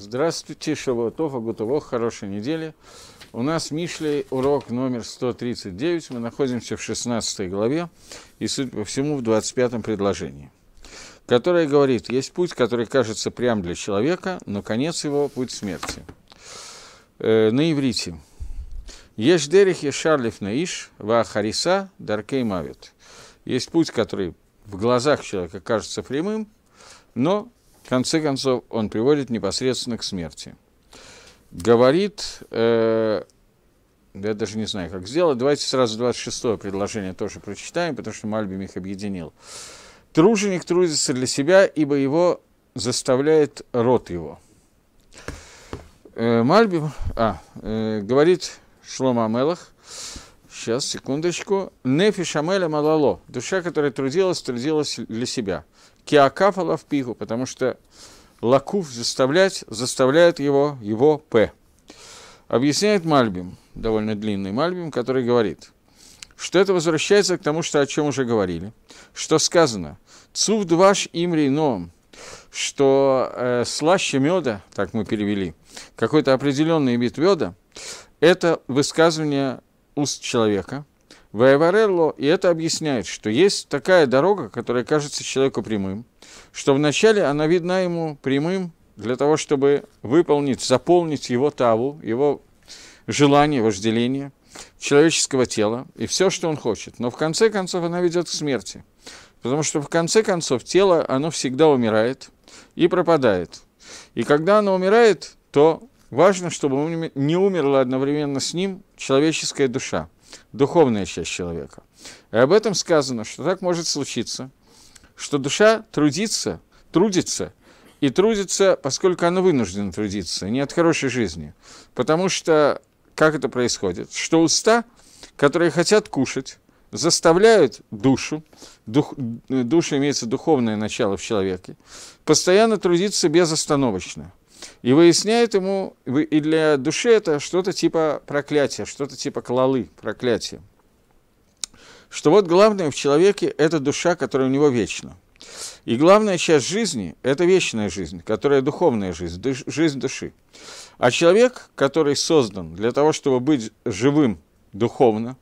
Здравствуйте, Шалуатова, Гутово, хорошей недели. У нас Мишлей урок номер 139, мы находимся в 16 главе и, судя по всему, в 25 предложении, которое говорит, есть путь, который кажется прям для человека, но конец его – путь смерти. Э, на иврите. Еш дерих ешарлиф наиш, ва даркей мавит. Есть путь, который в глазах человека кажется прямым, но в конце концов, он приводит непосредственно к смерти. Говорит, э, я даже не знаю, как сделать, давайте сразу 26 предложение тоже прочитаем, потому что Мальбим их объединил. Труженик трудится для себя, ибо его заставляет рот его. Э, Мальбим, а, э, говорит Шлома Амелах, сейчас, секундочку, Нефи Шамеля Малало, душа, которая трудилась, трудилась для себя – в лавпиху, потому что лакув заставлять, заставляет его, его п. Объясняет Мальбим, довольно длинный Мальбим, который говорит, что это возвращается к тому, что, о чем уже говорили, что сказано «Цув дваш имри ноом», что э, слаще меда, так мы перевели, какой-то определенный вид меда, это высказывание уст человека – Вайварелло, и это объясняет, что есть такая дорога, которая кажется человеку прямым, что вначале она видна ему прямым для того, чтобы выполнить, заполнить его таву, его желание, вожделение человеческого тела и все, что он хочет. Но в конце концов она ведет к смерти. Потому что в конце концов тело, оно всегда умирает и пропадает. И когда оно умирает, то важно, чтобы не умерла одновременно с ним человеческая душа – духовная часть человека. И об этом сказано, что так может случиться, что душа трудится, трудится, и трудится, поскольку она вынуждена трудиться, не от хорошей жизни. Потому что, как это происходит? Что уста, которые хотят кушать, заставляют душу, дух, душа имеется духовное начало в человеке, постоянно трудиться безостановочно. И выясняет ему, и для души это что-то типа проклятия, что-то типа клалы, проклятия. Что вот главное в человеке – это душа, которая у него вечна. И главная часть жизни – это вечная жизнь, которая духовная жизнь, душ, жизнь души. А человек, который создан для того, чтобы быть живым духовно,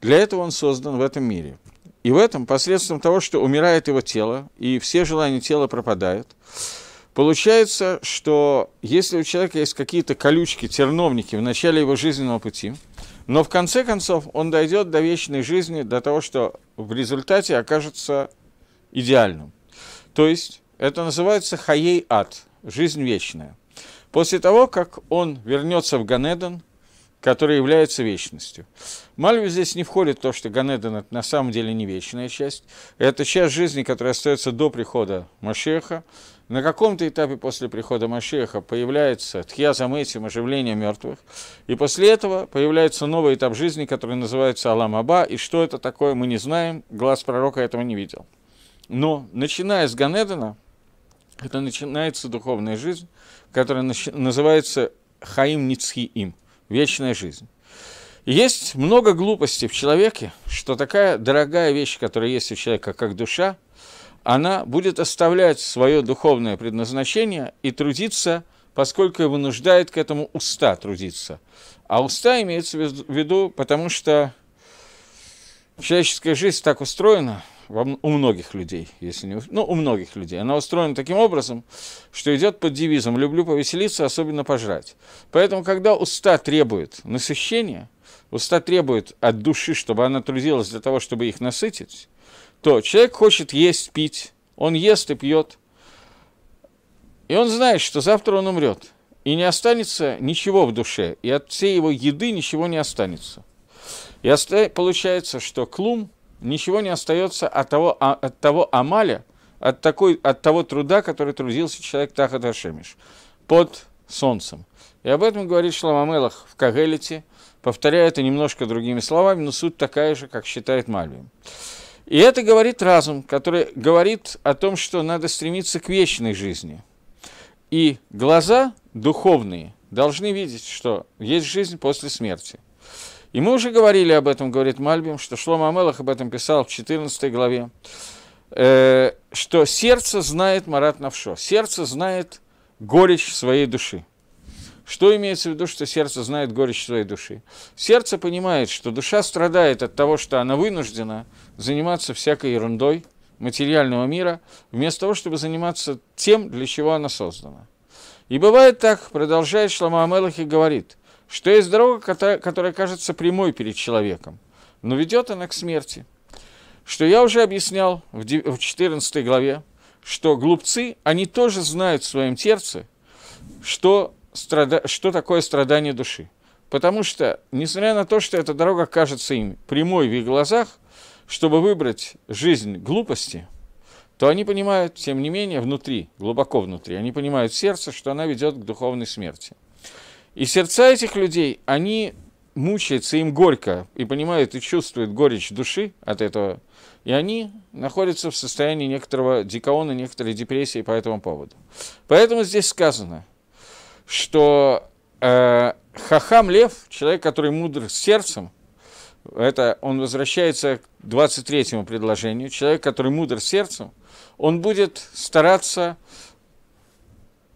для этого он создан в этом мире. И в этом, посредством того, что умирает его тело, и все желания тела пропадают – Получается, что если у человека есть какие-то колючки, терновники в начале его жизненного пути, но в конце концов он дойдет до вечной жизни, до того, что в результате окажется идеальным. То есть это называется хаей ад, жизнь вечная. После того, как он вернется в Ганедон, который является вечностью. Мальви здесь не входит то, что Ганедон это на самом деле не вечная часть. Это часть жизни, которая остается до прихода Машеха, на каком-то этапе после прихода Машеха появляется тхья за этим оживление мертвых, и после этого появляется новый этап жизни, который называется Алам Аба, и что это такое, мы не знаем, глаз пророка этого не видел. Но, начиная с Ганедена, это начинается духовная жизнь, которая называется Хаим им вечная жизнь. Есть много глупостей в человеке, что такая дорогая вещь, которая есть у человека, как душа – она будет оставлять свое духовное предназначение и трудиться, поскольку вынуждает к этому уста трудиться. А уста имеется в виду, потому что человеческая жизнь так устроена, у многих людей, если не ну, у многих людей. Она устроена таким образом, что идет под девизом «люблю повеселиться, особенно пожрать». Поэтому, когда уста требует насыщения, уста требует от души, чтобы она трудилась для того, чтобы их насытить, то человек хочет есть, пить, он ест и пьет, и он знает, что завтра он умрет, и не останется ничего в душе, и от всей его еды ничего не останется. И оста... получается, что клум ничего не остается от того, а, от того амаля, от, такой, от того труда, который трудился человек Тахат Ашемиш, под солнцем. И об этом говорит Шламамелах в Кагелите, повторяя это немножко другими словами, но суть такая же, как считает Мальвим. И это говорит разум, который говорит о том, что надо стремиться к вечной жизни. И глаза духовные должны видеть, что есть жизнь после смерти. И мы уже говорили об этом, говорит Мальбим, что Шлома Амелах об этом писал в 14 главе, э, что сердце знает Марат Навшо, сердце знает горечь своей души. Что имеется в виду, что сердце знает горечь своей души? Сердце понимает, что душа страдает от того, что она вынуждена заниматься всякой ерундой материального мира, вместо того, чтобы заниматься тем, для чего она создана. И бывает так, продолжает Шлама Амелах и говорит, что есть дорога, которая кажется прямой перед человеком, но ведет она к смерти. Что я уже объяснял в 14 главе, что глупцы, они тоже знают в своем сердце, что страда... что такое страдание души. Потому что, несмотря на то, что эта дорога кажется им прямой в их глазах, чтобы выбрать жизнь глупости, то они понимают, тем не менее, внутри, глубоко внутри, они понимают сердце, что она ведет к духовной смерти. И сердца этих людей, они мучаются, им горько, и понимают, и чувствуют горечь души от этого, и они находятся в состоянии некоторого дикаона, некоторой депрессии по этому поводу. Поэтому здесь сказано – что э, Хахам Лев, человек, который мудр сердцем, это он возвращается к 23 предложению, человек, который мудр сердцем, он будет стараться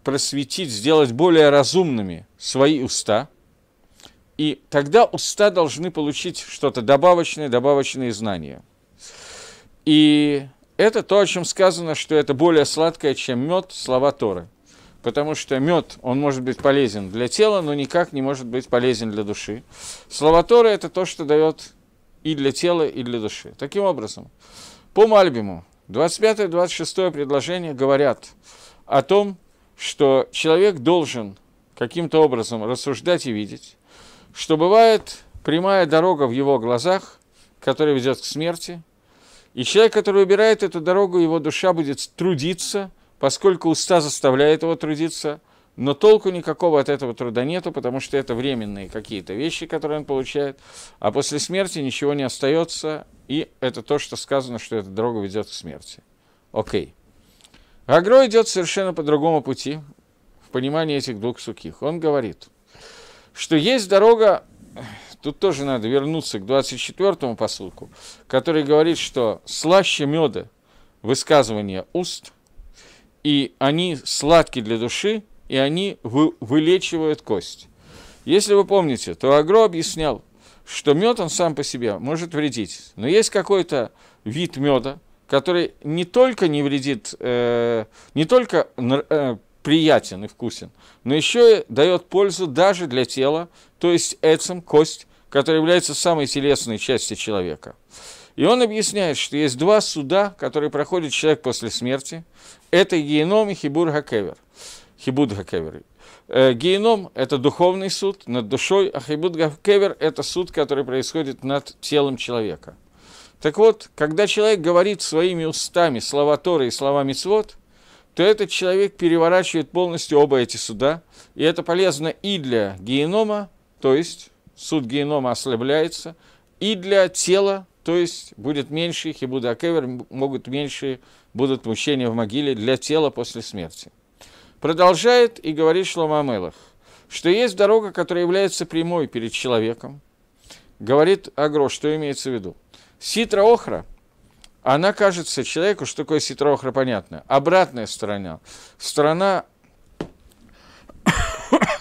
просветить, сделать более разумными свои уста, и тогда уста должны получить что-то добавочное, добавочные знания. И это то, о чем сказано, что это более сладкое, чем мед, слова Торы потому что мед, он может быть полезен для тела, но никак не может быть полезен для души. Слова Торы – это то, что дает и для тела, и для души. Таким образом, по Мальбиму 25-26 предложение говорят о том, что человек должен каким-то образом рассуждать и видеть, что бывает прямая дорога в его глазах, которая ведет к смерти, и человек, который выбирает эту дорогу, его душа будет трудиться – поскольку уста заставляет его трудиться, но толку никакого от этого труда нету, потому что это временные какие-то вещи, которые он получает, а после смерти ничего не остается, и это то, что сказано, что эта дорога ведет к смерти. Окей. Агро идет совершенно по другому пути в понимании этих двух суких. Он говорит, что есть дорога, тут тоже надо вернуться к 24-му посылку, который говорит, что слаще меда высказывание уст – и они сладки для души, и они вы, вылечивают кость. Если вы помните, то Агро объяснял, что мед он сам по себе может вредить, но есть какой-то вид меда, который не только не вредит, э, не только э, приятен и вкусен, но еще и дает пользу даже для тела, то есть эцем, кость, которая является самой телесной частью человека. И он объясняет, что есть два суда, которые проходит человек после смерти. Это геном и хибур хакевер. Хибуд хакевер. Э, геном – это духовный суд над душой, а хибуд хакевер – это суд, который происходит над телом человека. Так вот, когда человек говорит своими устами слова Торы и словами Мицвод, то этот человек переворачивает полностью оба эти суда, и это полезно и для генома, то есть суд генома ослабляется, и для тела, то есть будет меньше их, и Будда Акевер могут меньше, будут мучения в могиле для тела после смерти. Продолжает и говорит Шлома Амелах, что есть дорога, которая является прямой перед человеком. Говорит Агро, что имеется в виду? Ситра Охра, она кажется человеку, что такое ситра Охра, понятно, обратная сторона, сторона,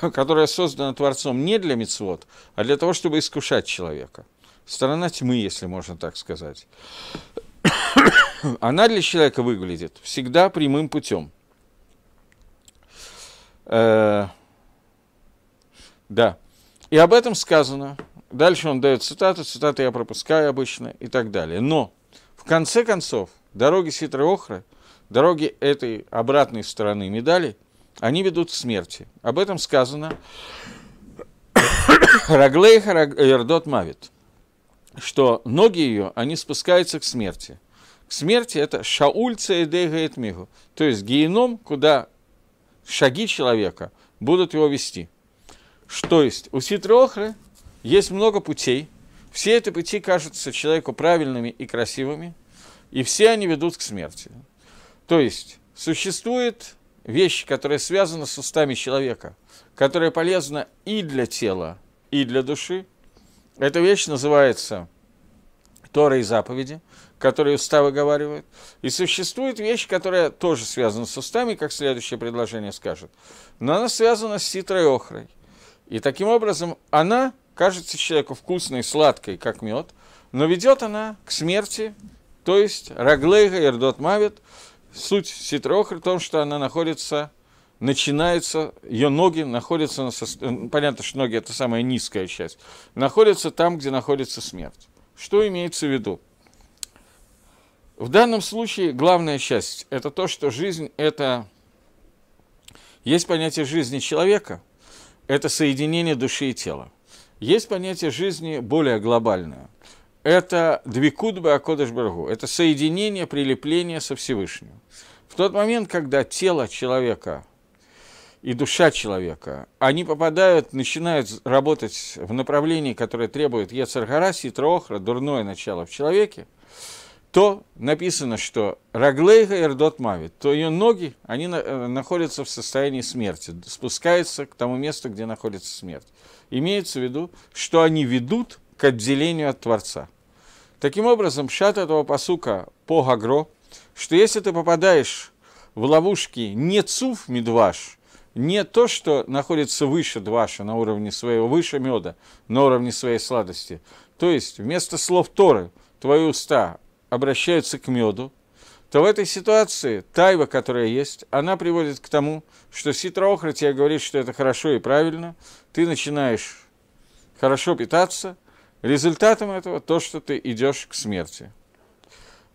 которая создана Творцом не для мецвод, а для того, чтобы искушать человека – сторона тьмы, если можно так сказать, она для человека выглядит всегда прямым путем. Э, да. И об этом сказано. Дальше он дает цитаты, цитаты я пропускаю обычно и так далее. Но, в конце концов, дороги Ситры Охры, дороги этой обратной стороны медали, они ведут к смерти. Об этом сказано Раглейха Эрдот Мавит – что ноги ее, они спускаются к смерти. К смерти это шаульца и дегайтмигу, то есть геном, куда шаги человека будут его вести. Что есть? У ситрохры есть много путей. Все эти пути кажутся человеку правильными и красивыми, и все они ведут к смерти. То есть существует вещь, которая связана с устами человека, которая полезна и для тела, и для души – эта вещь называется Тора и заповеди, которые уста выговаривают. И существует вещь, которая тоже связана с устами, как следующее предложение скажет. Но она связана с ситрой охрой. И таким образом она кажется человеку вкусной, сладкой, как мед, но ведет она к смерти, то есть Раглейга Ирдот Мавит, суть ситрохры в том, что она находится начинается, ее ноги находятся, на, э, понятно, что ноги это самая низкая часть, находятся там, где находится смерть. Что имеется в виду? В данном случае главная часть – это то, что жизнь – это… Есть понятие жизни человека, это соединение души и тела. Есть понятие жизни более глобальное. Это двикуд Акодыш это соединение, прилепление со Всевышним. В тот момент, когда тело человека и душа человека, они попадают, начинают работать в направлении, которое требует Ецаргара, Ситроохра, дурное начало в человеке, то написано, что Раглейга Эрдот Мавит, то ее ноги, они э, находятся в состоянии смерти, спускаются к тому месту, где находится смерть. Имеется в виду, что они ведут к отделению от Творца. Таким образом, шат этого посука по Гагро, что если ты попадаешь в ловушки не Цуф Медваш, не то, что находится выше дваша, на уровне своего, выше меда, на уровне своей сладости. То есть вместо слов Торы твои уста обращаются к меду, то в этой ситуации тайва, которая есть, она приводит к тому, что ситроохра тебе говорит, что это хорошо и правильно, ты начинаешь хорошо питаться, результатом этого то, что ты идешь к смерти.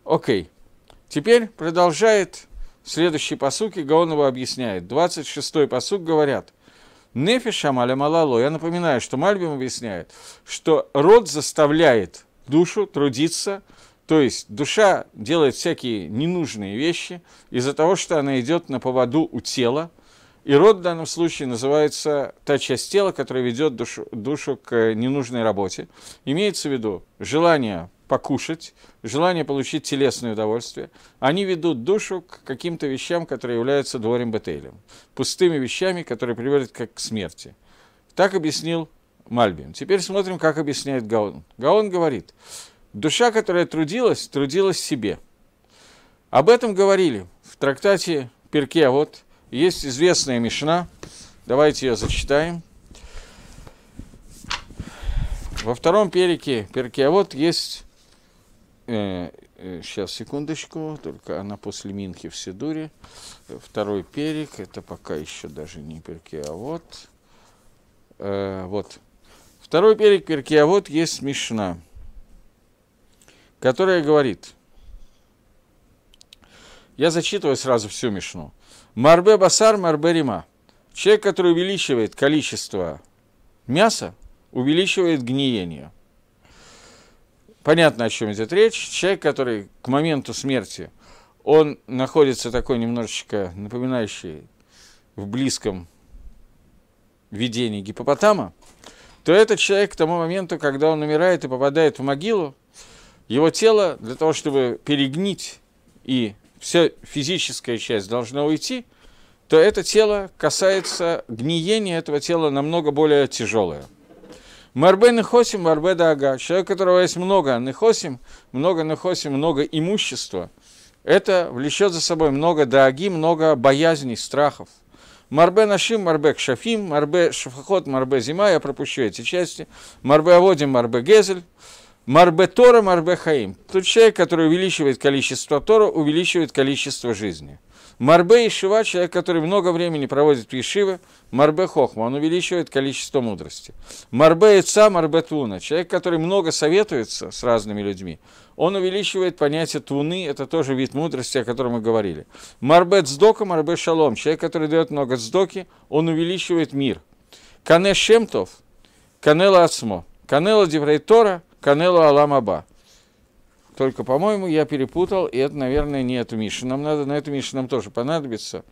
Окей. Теперь продолжает Следующий посуки Гаонова объясняет. 26-й посук говорят, Нефишам аля малало. Я напоминаю, что Мальбим объясняет, что род заставляет душу трудиться, то есть душа делает всякие ненужные вещи из-за того, что она идет на поводу у тела, и род в данном случае называется та часть тела, которая ведет душу, душу к ненужной работе. Имеется в виду желание покушать, желание получить телесное удовольствие, они ведут душу к каким-то вещам, которые являются дворем Бетейлем, пустыми вещами, которые приводят как к смерти. Так объяснил Мальбим. Теперь смотрим, как объясняет Гаон. Гаон говорит, душа, которая трудилась, трудилась себе. Об этом говорили в трактате Перке, вот есть известная Мишна, давайте ее зачитаем. Во втором перике Перке, вот есть сейчас, э, э, секундочку, только она после Минхи в Сидуре. Э, второй перек, это пока еще даже не перки, а вот. Э, вот. Второй перек перки, а вот есть Мишна, которая говорит, я зачитываю сразу всю Мишну. Марбе басар, марбе рима. Человек, который увеличивает количество мяса, увеличивает гниение – понятно, о чем идет речь. Человек, который к моменту смерти, он находится такой немножечко напоминающий в близком видении гипопотама, то этот человек к тому моменту, когда он умирает и попадает в могилу, его тело для того, чтобы перегнить и вся физическая часть должна уйти, то это тело касается гниения этого тела намного более тяжелое – Марбе нехосим, марбе дага. Человек, у которого есть много нехосим, много нехосим, много имущества, это влечет за собой много дааги, много боязней, страхов. Марбе Нашим, Марбе Кшафим, Марбе Шафахот, Марбе Зима, я пропущу эти части, Марбе Аводим, Марбе Гезель, Марбе Тора, Марбе Хаим. Тот человек, который увеличивает количество Тора, увеличивает количество жизни. Марбе шива человек, который много времени проводит в Ешиве, Марбе Хохма, он увеличивает количество мудрости. Марбе Ица, Марбе Туна – человек, который много советуется с разными людьми, он увеличивает понятие Туны, это тоже вид мудрости, о котором мы говорили. Марбе Цдока, Марбе Шалом – человек, который дает много Цдоки, он увеличивает мир. Кане Шемтов, Канела Ацмо, Канела Деврейтора, Канела Аламаба – только, по-моему, я перепутал, и это, наверное, не эту Мишу. Нам надо, на эту Мишу нам тоже понадобится.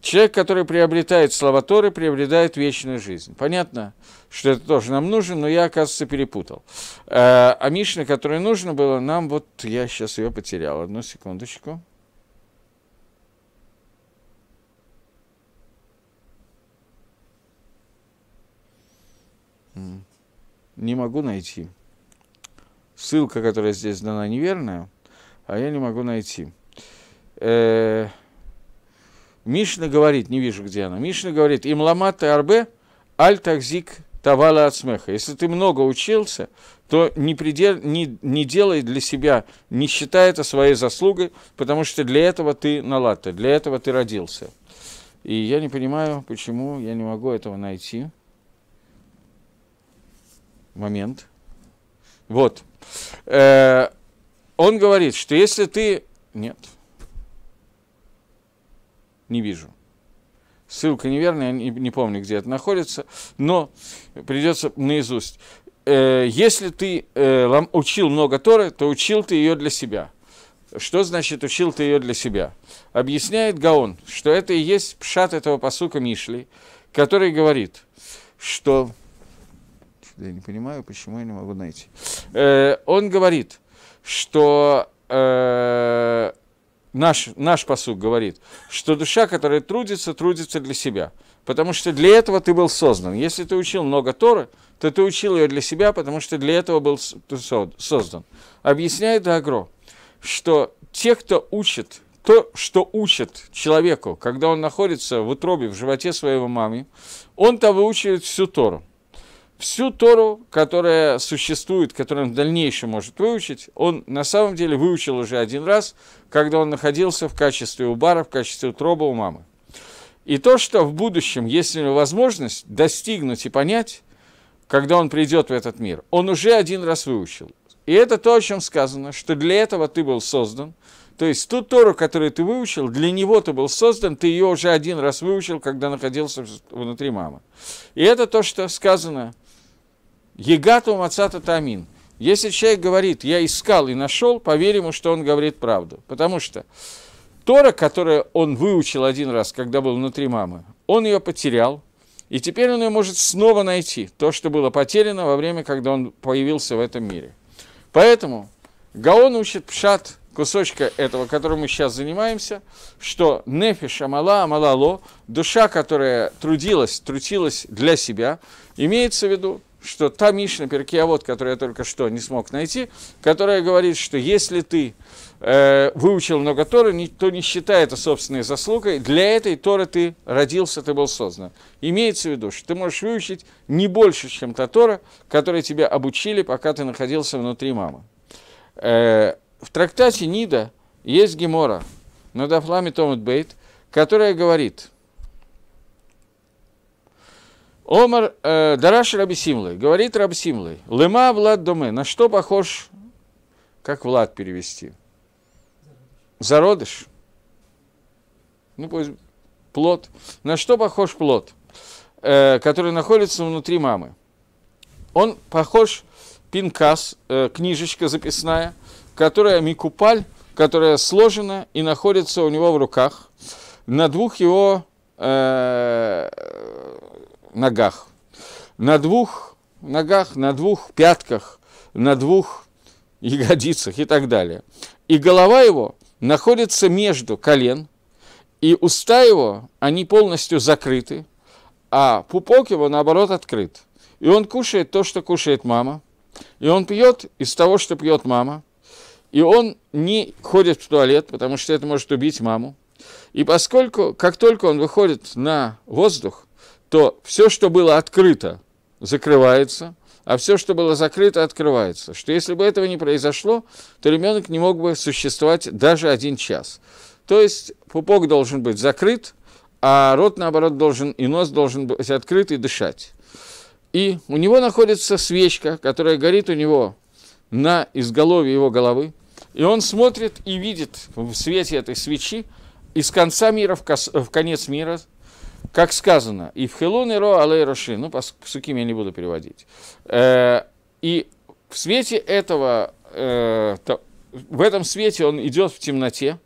Человек, который приобретает слова Торы, приобретает вечную жизнь. Понятно, что это тоже нам нужно, но я, оказывается, перепутал. А, а Мишина, которая нужна была нам вот... Я сейчас ее потерял. Одну секундочку. Не могу найти ссылка, которая здесь дана, неверная, а я не могу найти. Э, Мишна говорит, не вижу, где она. Мишна говорит, им ламат арбе, аль такзик тавала от смеха. Если ты много учился, то не, предел, не, не делай для себя, не считай это своей заслугой, потому что для этого ты налата, для этого ты родился. И я не понимаю, почему я не могу этого найти. Момент. Вот. Э, он говорит, что если ты... Нет. Не вижу. Ссылка неверная, я не, не помню, где это находится, но придется наизусть. Э, если ты э, учил много Торы, то учил ты ее для себя. Что значит учил ты ее для себя? Объясняет Гаон, что это и есть пшат этого посука Мишли, который говорит, что я не понимаю, почему я не могу найти. Э, он говорит, что э, наш, наш посуд говорит, что душа, которая трудится, трудится для себя. Потому что для этого ты был создан. Если ты учил много Торы, то ты учил ее для себя, потому что для этого был создан. Объясняет Агро, что те, кто учит то, что учит человеку, когда он находится в утробе, в животе своего мамы, он-то выучивает всю Тору всю Тору, которая существует, которую он в дальнейшем может выучить, он на самом деле выучил уже один раз, когда он находился в качестве убара, в качестве утроба у мамы. И то, что в будущем, если у него возможность достигнуть и понять, когда он придет в этот мир, он уже один раз выучил. И это то, о чем сказано, что для этого ты был создан. То есть ту Тору, которую ты выучил, для него ты был создан, ты ее уже один раз выучил, когда находился внутри мамы. И это то, что сказано – Егату Мацата Тамин. Если человек говорит, я искал и нашел, поверь ему, что он говорит правду. Потому что Тора, которую он выучил один раз, когда был внутри мамы, он ее потерял, и теперь он ее может снова найти, то, что было потеряно во время, когда он появился в этом мире. Поэтому Гаон учит пшат кусочка этого, которым мы сейчас занимаем,ся что нефиш амала амалало, душа, которая трудилась, трутилась для себя, имеется в виду что та Мишна Перкиавод, которую я только что не смог найти, которая говорит, что если ты э, выучил много Торы, не, то не считай это собственной заслугой. Для этой Торы ты родился, ты был создан. Имеется в виду, что ты можешь выучить не больше, чем та Тора, которой тебя обучили, пока ты находился внутри мамы. Э, в трактате Нида есть Гемора, Надафлами Томат Бейт, которая говорит – Омар э, Дараш Рабисимлой, говорит Рабсимлой, Лыма Влад Доме, на что похож, как Влад перевести? Зародыш. Ну, пусть плод. На что похож плод, э, который находится внутри мамы? Он похож пинкас, э, книжечка записная, которая микупаль, которая сложена и находится у него в руках на двух его э, ногах. На двух ногах, на двух пятках, на двух ягодицах и так далее. И голова его находится между колен, и уста его, они полностью закрыты, а пупок его, наоборот, открыт. И он кушает то, что кушает мама, и он пьет из того, что пьет мама, и он не ходит в туалет, потому что это может убить маму. И поскольку, как только он выходит на воздух, то все, что было открыто, закрывается, а все, что было закрыто, открывается. Что если бы этого не произошло, то ребенок не мог бы существовать даже один час. То есть пупок должен быть закрыт, а рот, наоборот, должен, и нос должен быть открыт и дышать. И у него находится свечка, которая горит у него на изголовье его головы, и он смотрит и видит в свете этой свечи из конца мира в, кос... в конец мира как сказано, и в Хелон Ро Алей Роши, ну, по суким я не буду переводить. Э, и в свете этого, э, в этом свете он идет в темноте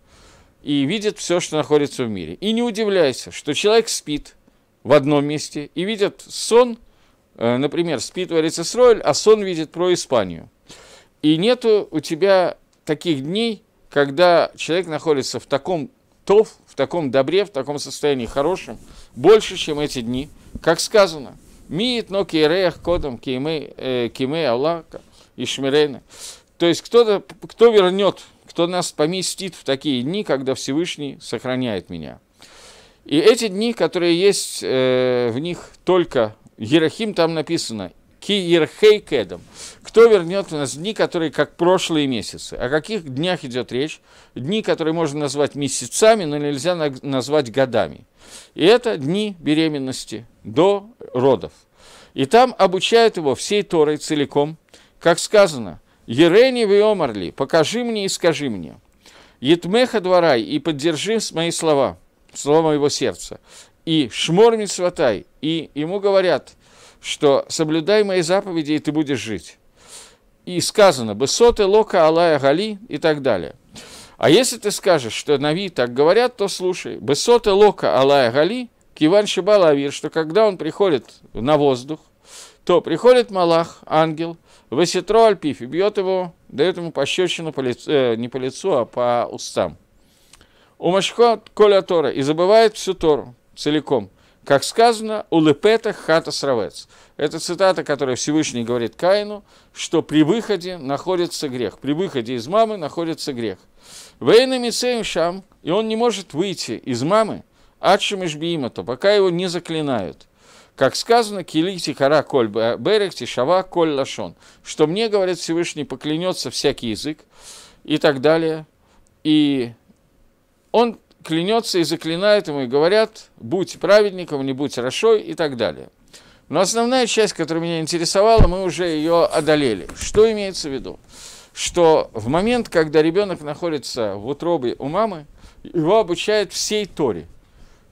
и видит все, что находится в мире. И не удивляйся, что человек спит в одном месте и видит сон, э, например, спит в Арицесройль, а сон видит про Испанию. И нету у тебя таких дней, когда человек находится в таком тоф, в таком добре, в таком состоянии хорошем, больше, чем эти дни, как сказано. миет но кейреях кодом, кимей э, Аллаха, Ишмирейна. То есть кто-то, кто вернет, кто нас поместит в такие дни, когда Всевышний сохраняет меня. И эти дни, которые есть э, в них только Ерахим, там написано, Киерхейкедом, Кто вернет у нас дни, которые как прошлые месяцы? О каких днях идет речь? Дни, которые можно назвать месяцами, но нельзя назвать годами. И это дни беременности до родов. И там обучают его всей Торой целиком. Как сказано, «Ерени виомарли, покажи мне и скажи мне». «Етмеха дворай, и поддержи мои слова, слова моего сердца». И «Шмор митсватай», и ему говорят – что соблюдай мои заповеди, и ты будешь жить. И сказано, «Бесоты лока алая гали» и так далее. А если ты скажешь, что Нави так говорят, то слушай. «Бесоты лока алая гали» Киван Шибалавир, что когда он приходит на воздух, то приходит Малах, ангел, в Эситро и бьет его, дает ему пощечину по лицу, э, не по лицу, а по устам. умашко Коля Тора и забывает всю Тору целиком. Как сказано, у лепетах хата сравец. Это цитата, которую Всевышний говорит Каину, что при выходе находится грех. При выходе из мамы находится грех. Вейна мицеем шам, и он не может выйти из мамы, адшим ишбиимато, пока его не заклинают. Как сказано, килити кара коль берехти шава коль лашон, что мне, говорит Всевышний, поклянется всякий язык и так далее. И он клянется и заклинает ему и говорят, будь праведником, не будь рашой и так далее. Но основная часть, которая меня интересовала, мы уже ее одолели. Что имеется в виду? Что в момент, когда ребенок находится в утробе у мамы, его обучают всей Торе.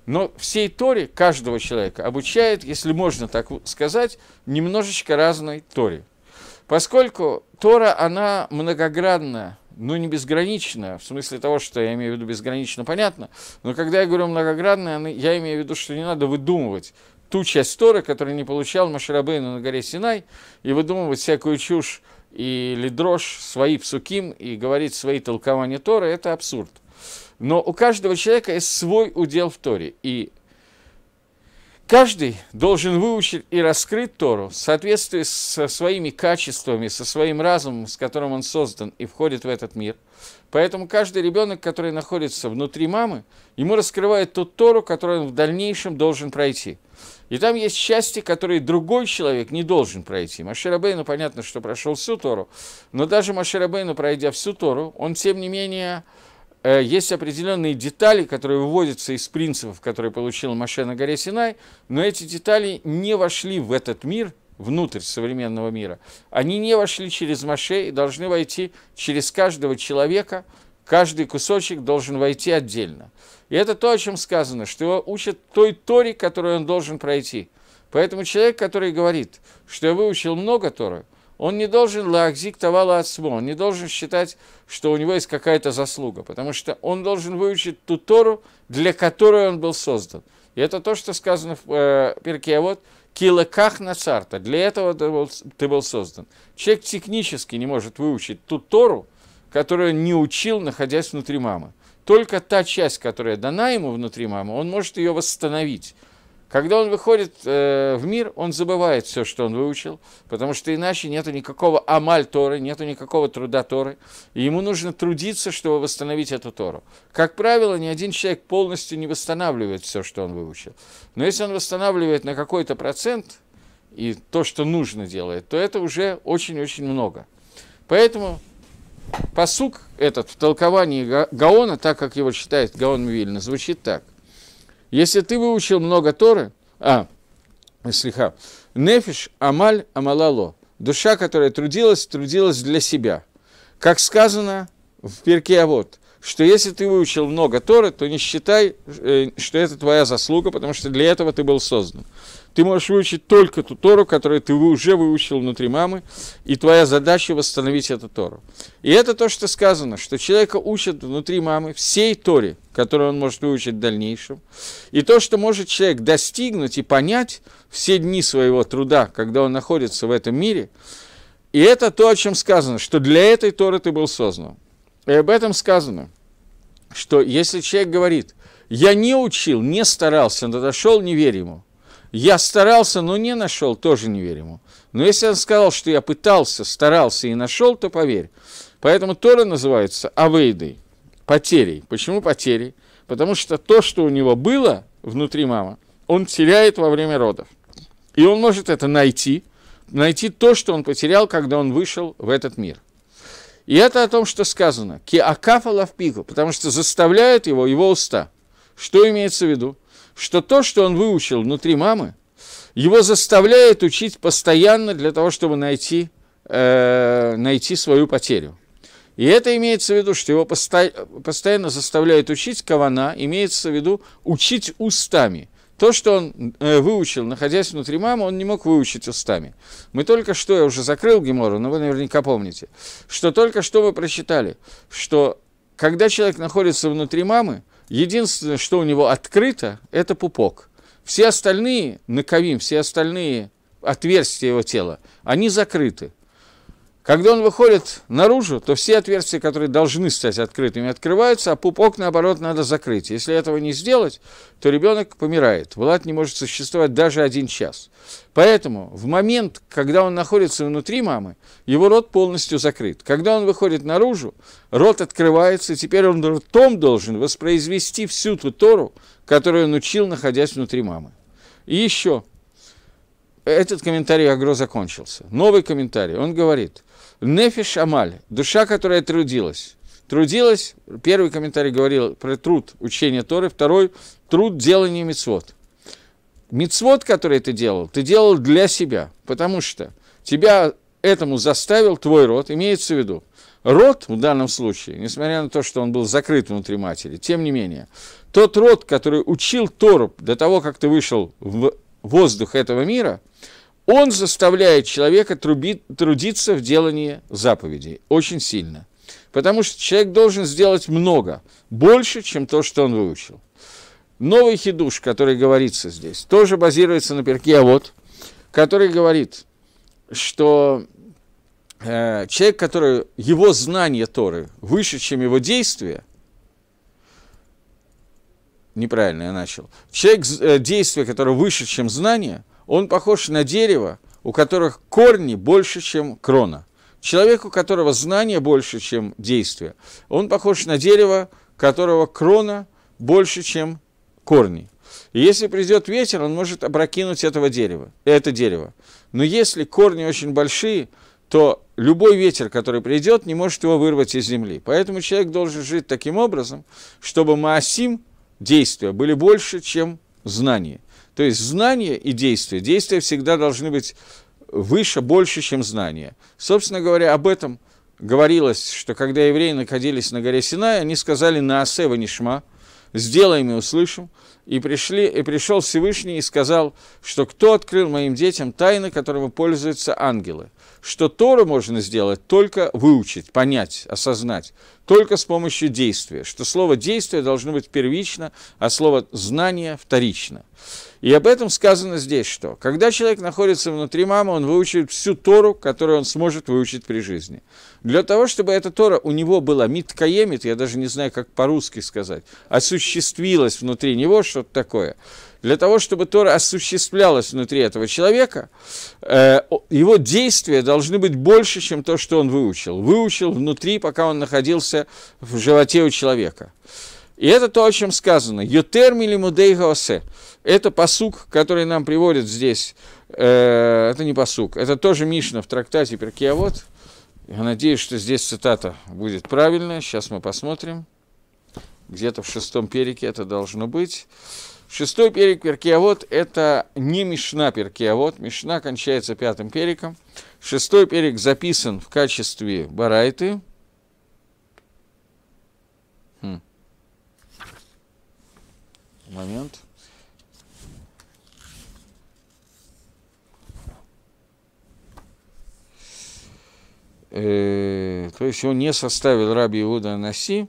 Но всей Торе каждого человека обучает, если можно так сказать, немножечко разной Торе. Поскольку Тора, она многогранная ну, не безгранично, в смысле того, что я имею в виду безгранично, понятно, но когда я говорю многоградное, я имею в виду, что не надо выдумывать ту часть Торы, которую не получал Маширабейну на горе Синай, и выдумывать всякую чушь или дрожь, свои псуким и говорить свои толкования Торы, это абсурд. Но у каждого человека есть свой удел в Торе. И Каждый должен выучить и раскрыть Тору в соответствии со своими качествами, со своим разумом, с которым он создан и входит в этот мир. Поэтому каждый ребенок, который находится внутри мамы, ему раскрывает ту Тору, которую он в дальнейшем должен пройти. И там есть части, которые другой человек не должен пройти. Маширабейну понятно, что прошел всю Тору, но даже Маширабейну, пройдя всю Тору, он, тем не менее, Э, есть определенные детали, которые выводятся из принципов, которые получил Маше на горе Синай, но эти детали не вошли в этот мир, внутрь современного мира. Они не вошли через Маше и должны войти через каждого человека, каждый кусочек должен войти отдельно. И это то, о чем сказано, что его учат той Торе, которую он должен пройти. Поэтому человек, который говорит, что я выучил много Торы – он не должен лахзик тавала отсмо, он не должен считать, что у него есть какая-то заслуга, потому что он должен выучить ту Тору, для которой он был создан. И это то, что сказано в э, Перке, а вот килаках на царта, для этого ты был, ты был создан. Человек технически не может выучить ту Тору, которую не учил, находясь внутри мамы. Только та часть, которая дана ему внутри мамы, он может ее восстановить. Когда он выходит э, в мир, он забывает все, что он выучил, потому что иначе нет никакого амаль Торы, нет никакого труда Торы, и ему нужно трудиться, чтобы восстановить эту Тору. Как правило, ни один человек полностью не восстанавливает все, что он выучил. Но если он восстанавливает на какой-то процент и то, что нужно делает, то это уже очень-очень много. Поэтому посук этот в толковании Гаона, так как его считает Гаон Вильна, звучит так. Если ты выучил много Торы, а, слиха, нефиш, амаль, амалало, душа, которая трудилась, трудилась для себя. Как сказано в перке Авод, что если ты выучил много Торы, то не считай, э, что это твоя заслуга, потому что для этого ты был создан. Ты можешь выучить только ту Тору, которую ты уже выучил внутри мамы, и твоя задача восстановить эту Тору. И это то, что сказано, что человека учат внутри мамы всей Торе, которую он может выучить в дальнейшем. И то, что может человек достигнуть и понять все дни своего труда, когда он находится в этом мире, и это то, о чем сказано, что для этой Торы ты был создан. И об этом сказано, что если человек говорит, я не учил, не старался, но дошел, не верь я старался, но не нашел, тоже не верь ему. Но если он сказал, что я пытался, старался и нашел, то поверь. Поэтому Тора называется авейдой, потерей. Почему потерей? Потому что то, что у него было внутри мамы, он теряет во время родов. И он может это найти, найти то, что он потерял, когда он вышел в этот мир. И это о том, что сказано. ки Киакафа лавпику, потому что заставляют его его уста. Что имеется в виду? что то, что он выучил внутри мамы, его заставляет учить постоянно для того, чтобы найти, э, найти свою потерю. И это имеется в виду, что его посто... постоянно заставляет учить кавана, имеется в виду учить устами. То, что он э, выучил, находясь внутри мамы, он не мог выучить устами. Мы только что, я уже закрыл Гемору, но вы наверняка помните, что только что мы прочитали, что когда человек находится внутри мамы, Единственное, что у него открыто, это пупок. Все остальные, наковим, все остальные отверстия его тела, они закрыты. Когда он выходит наружу, то все отверстия, которые должны стать открытыми, открываются, а пупок, наоборот, надо закрыть. Если этого не сделать, то ребенок помирает. Влад не может существовать даже один час. Поэтому в момент, когда он находится внутри мамы, его рот полностью закрыт. Когда он выходит наружу, рот открывается, и теперь он ртом должен воспроизвести всю ту Тору, которую он учил, находясь внутри мамы. И еще, этот комментарий Агро закончился. Новый комментарий, он говорит – Нефиш Амаль, душа, которая трудилась. Трудилась, первый комментарий говорил про труд учения Торы, второй – труд делания мицвод. Мицвод, который ты делал, ты делал для себя, потому что тебя этому заставил твой род, имеется в виду. Род в данном случае, несмотря на то, что он был закрыт внутри матери, тем не менее, тот род, который учил Тору до того, как ты вышел в воздух этого мира – он заставляет человека трудиться в делании заповедей очень сильно. Потому что человек должен сделать много, больше, чем то, что он выучил. Новый хидуш, который говорится здесь, тоже базируется на перке вот, который говорит, что э, человек, который его знание Торы выше, чем его действия, неправильно я начал, человек, э, действие, которое выше, чем знание, он похож на дерево, у которых корни больше, чем крона. Человек, у которого знания больше, чем действия, он похож на дерево, у которого крона больше, чем корни. И если придет ветер, он может опрокинуть этого дерева, это дерево. Но если корни очень большие, то любой ветер, который придет, не может его вырвать из земли. Поэтому человек должен жить таким образом, чтобы маасим, действия, были больше, чем знания. То есть знание и действие. Действия всегда должны быть выше, больше, чем знание. Собственно говоря, об этом говорилось, что когда евреи находились на горе Синай, они сказали на Асева Нишма, сделаем и услышим. И, пришли, и пришел Всевышний и сказал, что кто открыл моим детям тайны, которыми пользуются ангелы – что Тору можно сделать только выучить, понять, осознать, только с помощью действия, что слово «действие» должно быть первично, а слово «знание» вторично. И об этом сказано здесь, что когда человек находится внутри мамы, он выучит всю Тору, которую он сможет выучить при жизни. Для того, чтобы эта Тора у него была миткаемит, я даже не знаю, как по-русски сказать, осуществилась внутри него, что-то такое – для того, чтобы Тора осуществлялась внутри этого человека, э, его действия должны быть больше, чем то, что он выучил. Выучил внутри, пока он находился в животе у человека. И это то, о чем сказано. Йотерми лимудей гаосе. Это посук, который нам приводит здесь. Э, это не посук. Это тоже Мишна в трактате Перкиавод. Я надеюсь, что здесь цитата будет правильная. Сейчас мы посмотрим. Где-то в шестом перике это должно быть. Шестой перик Перкиавод – это не Мишна Перкиавод. Мишна кончается пятым периком. Шестой перик записан в качестве барайты. Хм. Момент. Э, то есть он не составил Раби Иуда Наси.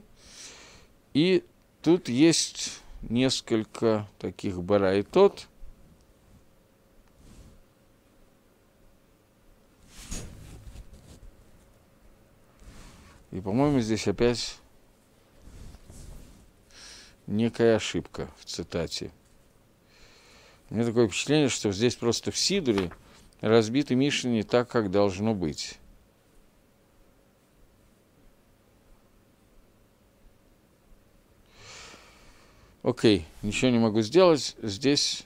И тут есть несколько таких барайтот. И, по-моему, здесь опять некая ошибка в цитате. У меня такое впечатление, что здесь просто в Сидоре разбиты Мишни не так, как должно быть. Окей, okay, ничего не могу сделать. Здесь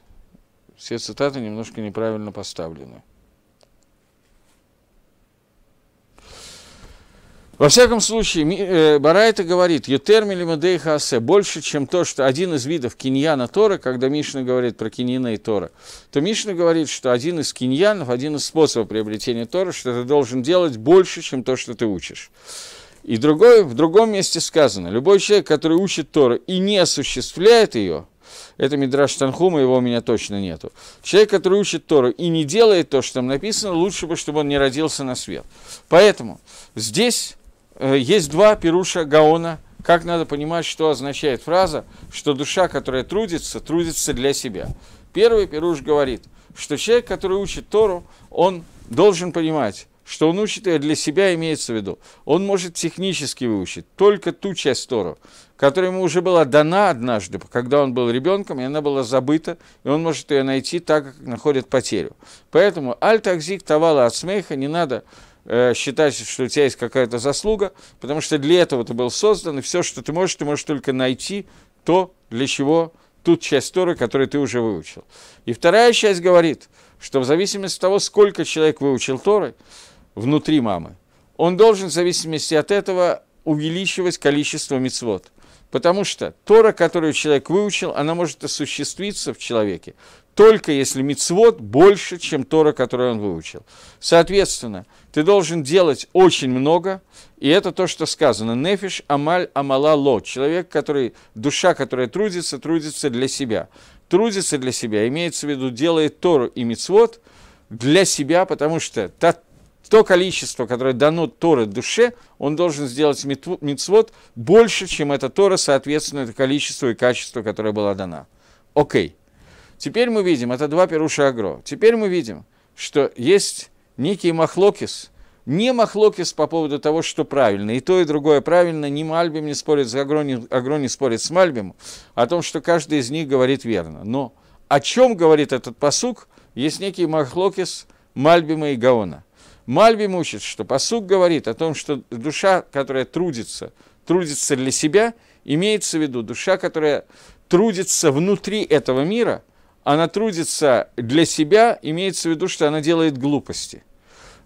все цитаты немножко неправильно поставлены. Во всяком случае, э, Барайта говорит, «Ютерми лимадей хаасе» больше, чем то, что один из видов киньяна Тора, когда Мишна говорит про киньяна и Тора, то Мишна говорит, что один из киньянов, один из способов приобретения Тора, что ты должен делать больше, чем то, что ты учишь. И другой, в другом месте сказано, любой человек, который учит Тору и не осуществляет ее, это Мидраш Танхума, его у меня точно нету. Человек, который учит Тору и не делает то, что там написано, лучше бы, чтобы он не родился на свет. Поэтому здесь э, есть два Перуша Гаона, как надо понимать, что означает фраза, что душа, которая трудится, трудится для себя. Первый Перуш говорит, что человек, который учит Тору, он должен понимать, что он учит э, для себя, имеется в виду. Он может технически выучить только ту часть Тору, которая ему уже была дана однажды, когда он был ребенком, и она была забыта, и он может ее найти так, как находит потерю. Поэтому аль-такзик тавала от смеха не надо э, считать, что у тебя есть какая-то заслуга, потому что для этого ты был создан, и все, что ты можешь, ты можешь только найти то, для чего тут часть Торы, которую ты уже выучил. И вторая часть говорит, что в зависимости от того, сколько человек выучил Торы, внутри мамы, он должен в зависимости от этого увеличивать количество мецвод, Потому что Тора, которую человек выучил, она может осуществиться в человеке только если мецвод больше, чем Тора, которую он выучил. Соответственно, ты должен делать очень много, и это то, что сказано. Нефиш амаль амала ло. Человек, который, душа, которая трудится, трудится для себя. Трудится для себя, имеется в виду, делает Тору и мецвод для себя, потому что та то количество, которое дано Торы душе, он должен сделать мицвод больше, чем это Тора соответственно это количество и качество, которое было дано. Окей. Теперь мы видим, это два перуша агро. Теперь мы видим, что есть некий махлокис, не махлокис по поводу того, что правильно. И то, и другое правильно. Ни Мальбим не спорит с Агро, ни Агро не спорит с Мальбим о том, что каждый из них говорит верно. Но о чем говорит этот посук, есть некий махлокис Мальбима и Гаона – Мальби мучит, что посуг говорит о том, что душа, которая трудится, трудится для себя, имеется в виду душа, которая трудится внутри этого мира, она трудится для себя, имеется в виду, что она делает глупости.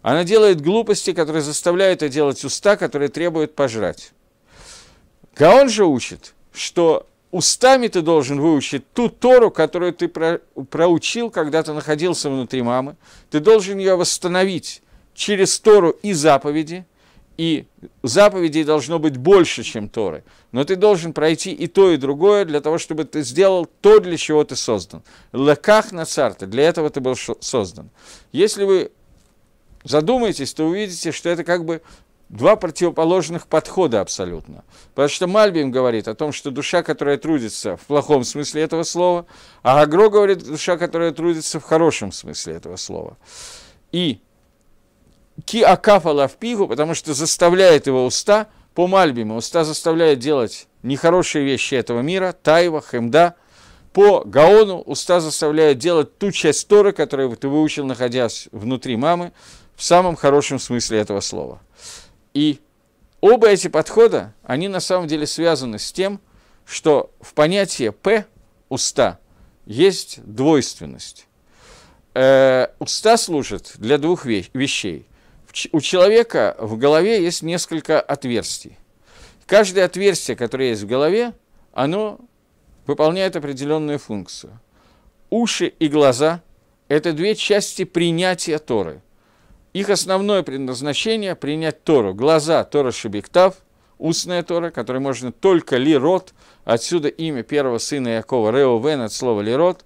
Она делает глупости, которые заставляют ее делать уста, которые требуют пожрать. Гаон же учит, что устами ты должен выучить ту Тору, которую ты проучил, когда ты находился внутри мамы. Ты должен ее восстановить через Тору и заповеди, и заповедей должно быть больше, чем Торы. Но ты должен пройти и то, и другое для того, чтобы ты сделал то, для чего ты создан. Леках на царте, для этого ты был создан. Если вы задумаетесь, то увидите, что это как бы два противоположных подхода абсолютно. Потому что Мальбим говорит о том, что душа, которая трудится в плохом смысле этого слова, а Агро говорит душа, которая трудится в хорошем смысле этого слова. И ки акафала в пигу, потому что заставляет его уста по мальбиме, уста заставляет делать нехорошие вещи этого мира, тайва, хемда, по гаону уста заставляет делать ту часть Торы, которую ты выучил, находясь внутри мамы, в самом хорошем смысле этого слова. И оба эти подхода, они на самом деле связаны с тем, что в понятии «п» уста есть двойственность. Э, уста служит для двух вещей у человека в голове есть несколько отверстий. Каждое отверстие, которое есть в голове, оно выполняет определенную функцию. Уши и глаза – это две части принятия Торы. Их основное предназначение – принять Тору. Глаза – Тора Шебектав, устная Тора, которой можно только Лирот, отсюда имя первого сына Якова Реувен от слова Лирот,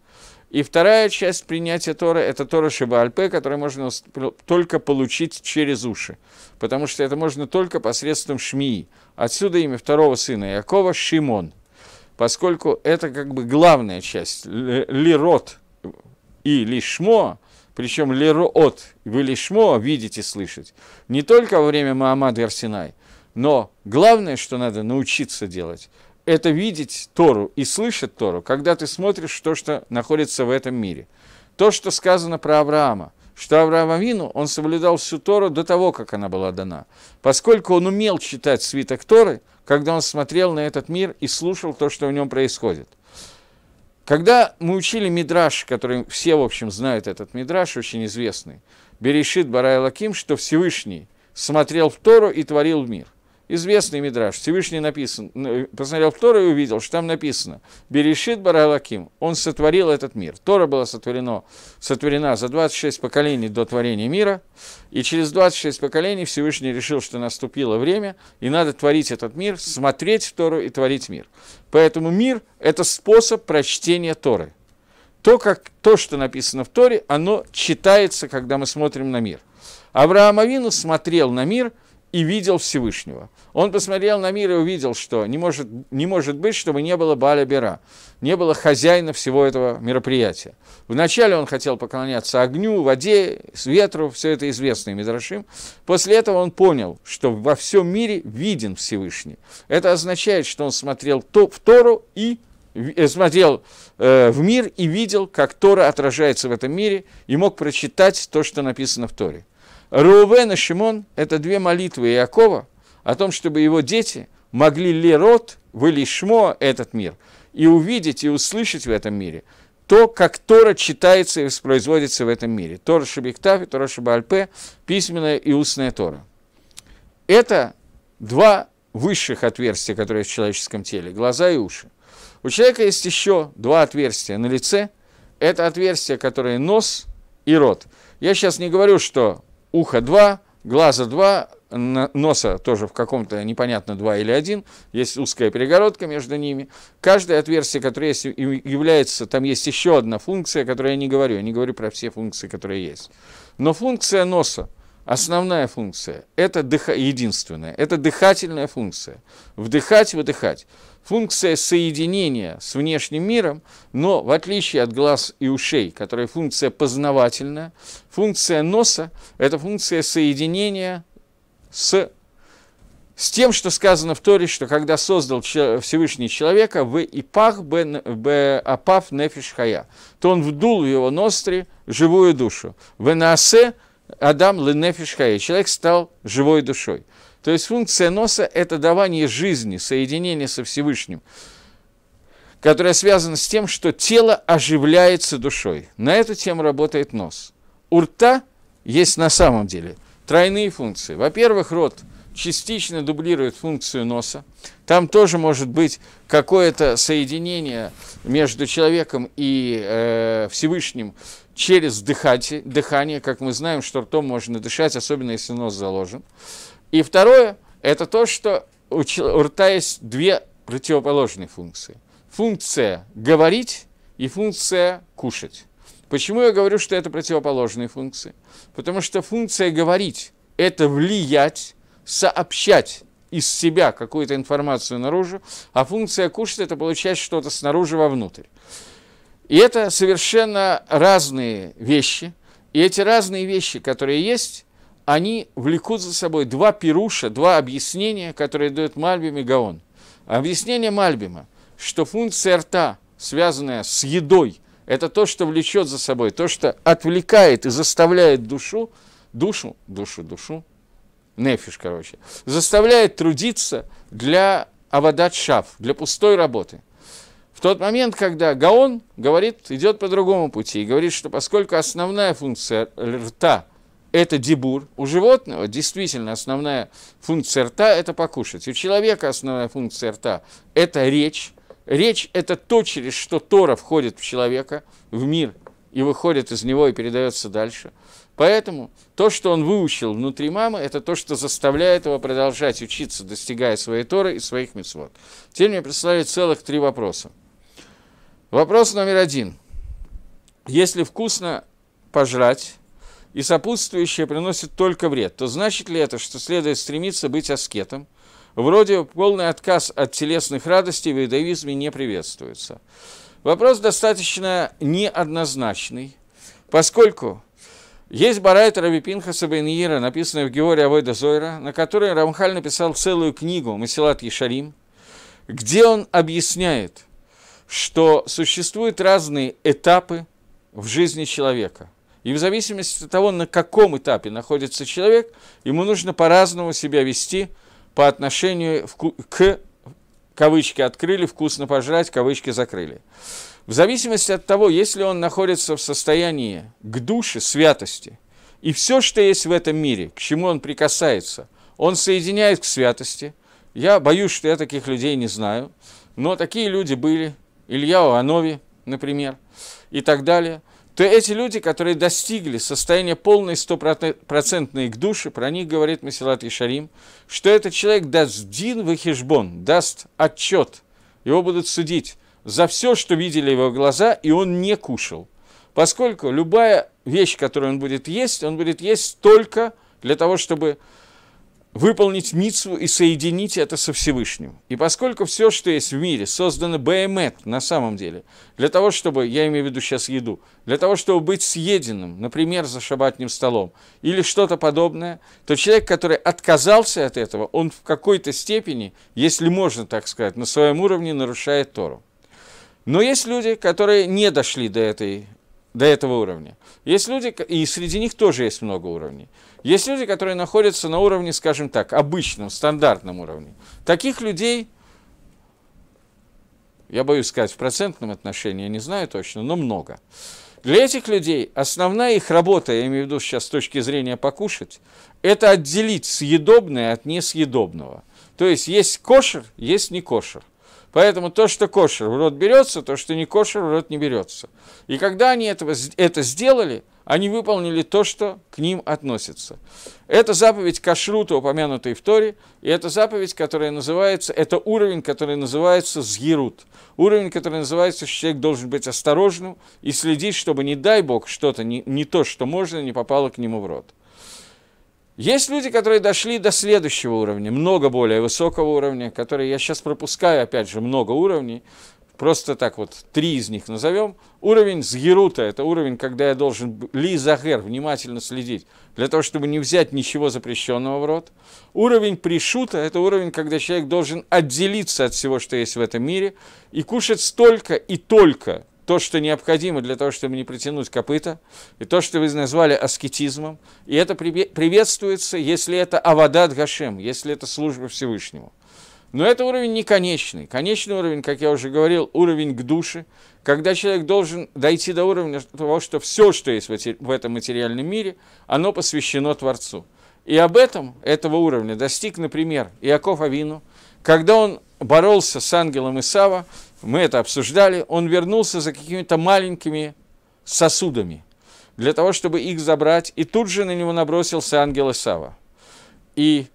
и вторая часть принятия Тора — это Тора Шибальпе, которую можно только получить через уши, потому что это можно только посредством Шмии. Отсюда имя второго сына Якова – Шимон, поскольку это как бы главная часть. Лирот и Лишмо, причем Лироот, вы Лишмо видеть и слышать, не только во время Маамада Арсинай, но главное, что надо научиться делать – это видеть Тору и слышать Тору, когда ты смотришь то, что находится в этом мире. То, что сказано про Авраама, что Авраам Авину, он соблюдал всю Тору до того, как она была дана. Поскольку он умел читать свиток Торы, когда он смотрел на этот мир и слушал то, что в нем происходит. Когда мы учили Мидраш, который все, в общем, знают этот Мидраш, очень известный, Берешит Барай Лаким, что Всевышний смотрел в Тору и творил мир – известный мидраш. Всевышний написан, э, посмотрел в Тору и увидел, что там написано «Берешит Баралаким», он сотворил этот мир. Тора была сотворена, сотворена за 26 поколений до творения мира, и через 26 поколений Всевышний решил, что наступило время, и надо творить этот мир, смотреть в Тору и творить мир. Поэтому мир – это способ прочтения Торы. То, как, то, что написано в Торе, оно читается, когда мы смотрим на мир. Авраам Авину смотрел на мир – и видел Всевышнего. Он посмотрел на мир и увидел, что не может, не может быть, чтобы не было Баля Бера, не было хозяина всего этого мероприятия. Вначале он хотел поклоняться огню, воде, ветру, все это известный Мидрашим. После этого он понял, что во всем мире виден Всевышний. Это означает, что он смотрел то, в Тору и э, смотрел э, в мир и видел, как Тора отражается в этом мире, и мог прочитать то, что написано в Торе. Рувен и Шимон – это две молитвы Иакова о том, чтобы его дети могли ли лерот, шмо этот мир, и увидеть и услышать в этом мире то, как Тора читается и воспроизводится в этом мире. Тора Шабиктав и Тора Шабальпе, письменная и устная Тора. Это два высших отверстия, которые в человеческом теле, глаза и уши. У человека есть еще два отверстия на лице. Это отверстия, которые нос и рот. Я сейчас не говорю, что уха 2, глаза 2, носа тоже в каком-то непонятно 2 или 1, есть узкая перегородка между ними. Каждое отверстие, которое есть, является, там есть еще одна функция, о которой я не говорю, я не говорю про все функции, которые есть. Но функция носа – Основная функция – это дыха, единственная, это дыхательная функция. Вдыхать, выдыхать. Функция соединения с внешним миром, но в отличие от глаз и ушей, которая функция познавательная, функция носа – это функция соединения с, с тем, что сказано в Торе, что когда создал Всевышний человека, в ипах бен, бе апав нефиш хая, то он вдул в его ноздри живую душу. В насе – Адам Ленефишхая, человек стал живой душой. То есть функция носа – это давание жизни, соединение со Всевышним, которое связано с тем, что тело оживляется душой. На эту тему работает нос. У рта есть на самом деле тройные функции. Во-первых, рот частично дублирует функцию носа. Там тоже может быть какое-то соединение между человеком и э, Всевышним, через дыхати, дыхание, как мы знаем, что ртом можно дышать, особенно если нос заложен. И второе – это то, что у, у рта есть две противоположные функции. Функция говорить и функция кушать. Почему я говорю, что это противоположные функции? Потому что функция говорить – это влиять, сообщать из себя какую-то информацию наружу, а функция кушать – это получать что-то снаружи вовнутрь. И это совершенно разные вещи. И эти разные вещи, которые есть, они влекут за собой два пируша, два объяснения, которые дают Мальбим и Гаон. Объяснение Мальбима, что функция рта, связанная с едой, это то, что влечет за собой, то, что отвлекает и заставляет душу, душу, душу, душу, нефиш, короче, заставляет трудиться для авадат шаф, для пустой работы – тот момент, когда Гаон говорит, идет по другому пути и говорит, что поскольку основная функция рта – это дебур, у животного действительно основная функция рта – это покушать, у человека основная функция рта – это речь, Речь – это то, через что Тора входит в человека, в мир, и выходит из него и передается дальше. Поэтому то, что он выучил внутри мамы, это то, что заставляет его продолжать учиться, достигая своей Торы и своих мецвод. Теперь мне прислали целых три вопроса. Вопрос номер один. Если вкусно пожрать и сопутствующее приносит только вред, то значит ли это, что следует стремиться быть аскетом? Вроде полный отказ от телесных радостей в иудаизме не приветствуется. Вопрос достаточно неоднозначный, поскольку есть Барайт Раби Пинхаса Беньира, написанная в Георе Авойда Зойра, на которой Рамхаль написал целую книгу «Масилат Ешарим», где он объясняет – что существуют разные этапы в жизни человека. И в зависимости от того, на каком этапе находится человек, ему нужно по-разному себя вести по отношению к, кавычки открыли, вкусно пожрать, кавычки закрыли. В зависимости от того, если он находится в состоянии к душе святости, и все, что есть в этом мире, к чему он прикасается, он соединяет к святости. Я боюсь, что я таких людей не знаю, но такие люди были, Илья Уанови, например, и так далее, то эти люди, которые достигли состояния полной стопроцентной к душе, про них говорит Масилат Ишарим, что этот человек даст дин вахишбон, даст отчет, его будут судить за все, что видели его глаза, и он не кушал. Поскольку любая вещь, которую он будет есть, он будет есть только для того, чтобы выполнить митсву и соединить это со Всевышним. И поскольку все, что есть в мире, создано бэймет на самом деле, для того, чтобы, я имею в виду сейчас еду, для того, чтобы быть съеденным, например, за шабатным столом, или что-то подобное, то человек, который отказался от этого, он в какой-то степени, если можно так сказать, на своем уровне нарушает Тору. Но есть люди, которые не дошли до, этой, до этого уровня. Есть люди, и среди них тоже есть много уровней. Есть люди, которые находятся на уровне, скажем так, обычном, стандартном уровне. Таких людей, я боюсь сказать в процентном отношении, я не знаю точно, но много. Для этих людей основная их работа, я имею в виду сейчас с точки зрения покушать, это отделить съедобное от несъедобного. То есть есть кошер, есть не кошер. Поэтому то, что кошер в рот берется, то, что не кошер в рот не берется. И когда они этого, это сделали, они выполнили то, что к ним относится. Это заповедь Кашрута, упомянутая в Торе, и это заповедь, которая называется, это уровень, который называется Згирут, Уровень, который называется, что человек должен быть осторожным и следить, чтобы, не дай бог, что-то, не, не то, что можно, не попало к нему в рот. Есть люди, которые дошли до следующего уровня, много более высокого уровня, которые я сейчас пропускаю, опять же, много уровней, просто так вот три из них назовем. Уровень сгерута – это уровень, когда я должен лизагер внимательно следить для того, чтобы не взять ничего запрещенного в рот. Уровень пришута – это уровень, когда человек должен отделиться от всего, что есть в этом мире, и кушать столько и только то, что необходимо для того, чтобы не притянуть копыта, и то, что вы назвали аскетизмом. И это приветствуется, если это авадат Гашем, если это служба Всевышнему. Но это уровень не конечный. Конечный уровень, как я уже говорил, уровень к душе, когда человек должен дойти до уровня того, что все, что есть в этом материальном мире, оно посвящено Творцу. И об этом, этого уровня достиг, например, Иаков Авину, когда он боролся с ангелом Исава, мы это обсуждали, он вернулся за какими-то маленькими сосудами для того, чтобы их забрать, и тут же на него набросился ангел Исава. И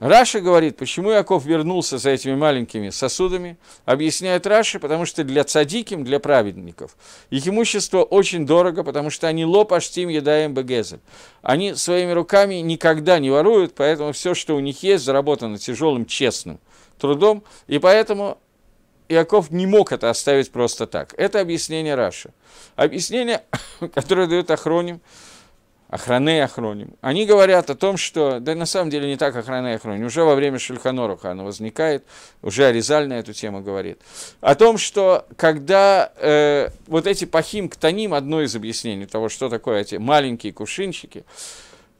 Раша говорит, почему Яков вернулся за этими маленькими сосудами, объясняет Раша, потому что для цадиким, для праведников, их имущество очень дорого, потому что они лопаштим аштим едаем бегезель. Они своими руками никогда не воруют, поэтому все, что у них есть, заработано тяжелым, честным трудом, и поэтому Иаков не мог это оставить просто так. Это объяснение Раши. Объяснение, которое дает Ахроним, Охраны и Они говорят о том, что, да на самом деле не так охраны и уже во время Шельханоруха оно возникает, уже Аризаль на эту тему говорит. О том, что когда э, вот эти пахим ктаним, одно из объяснений того, что такое эти маленькие кувшинчики,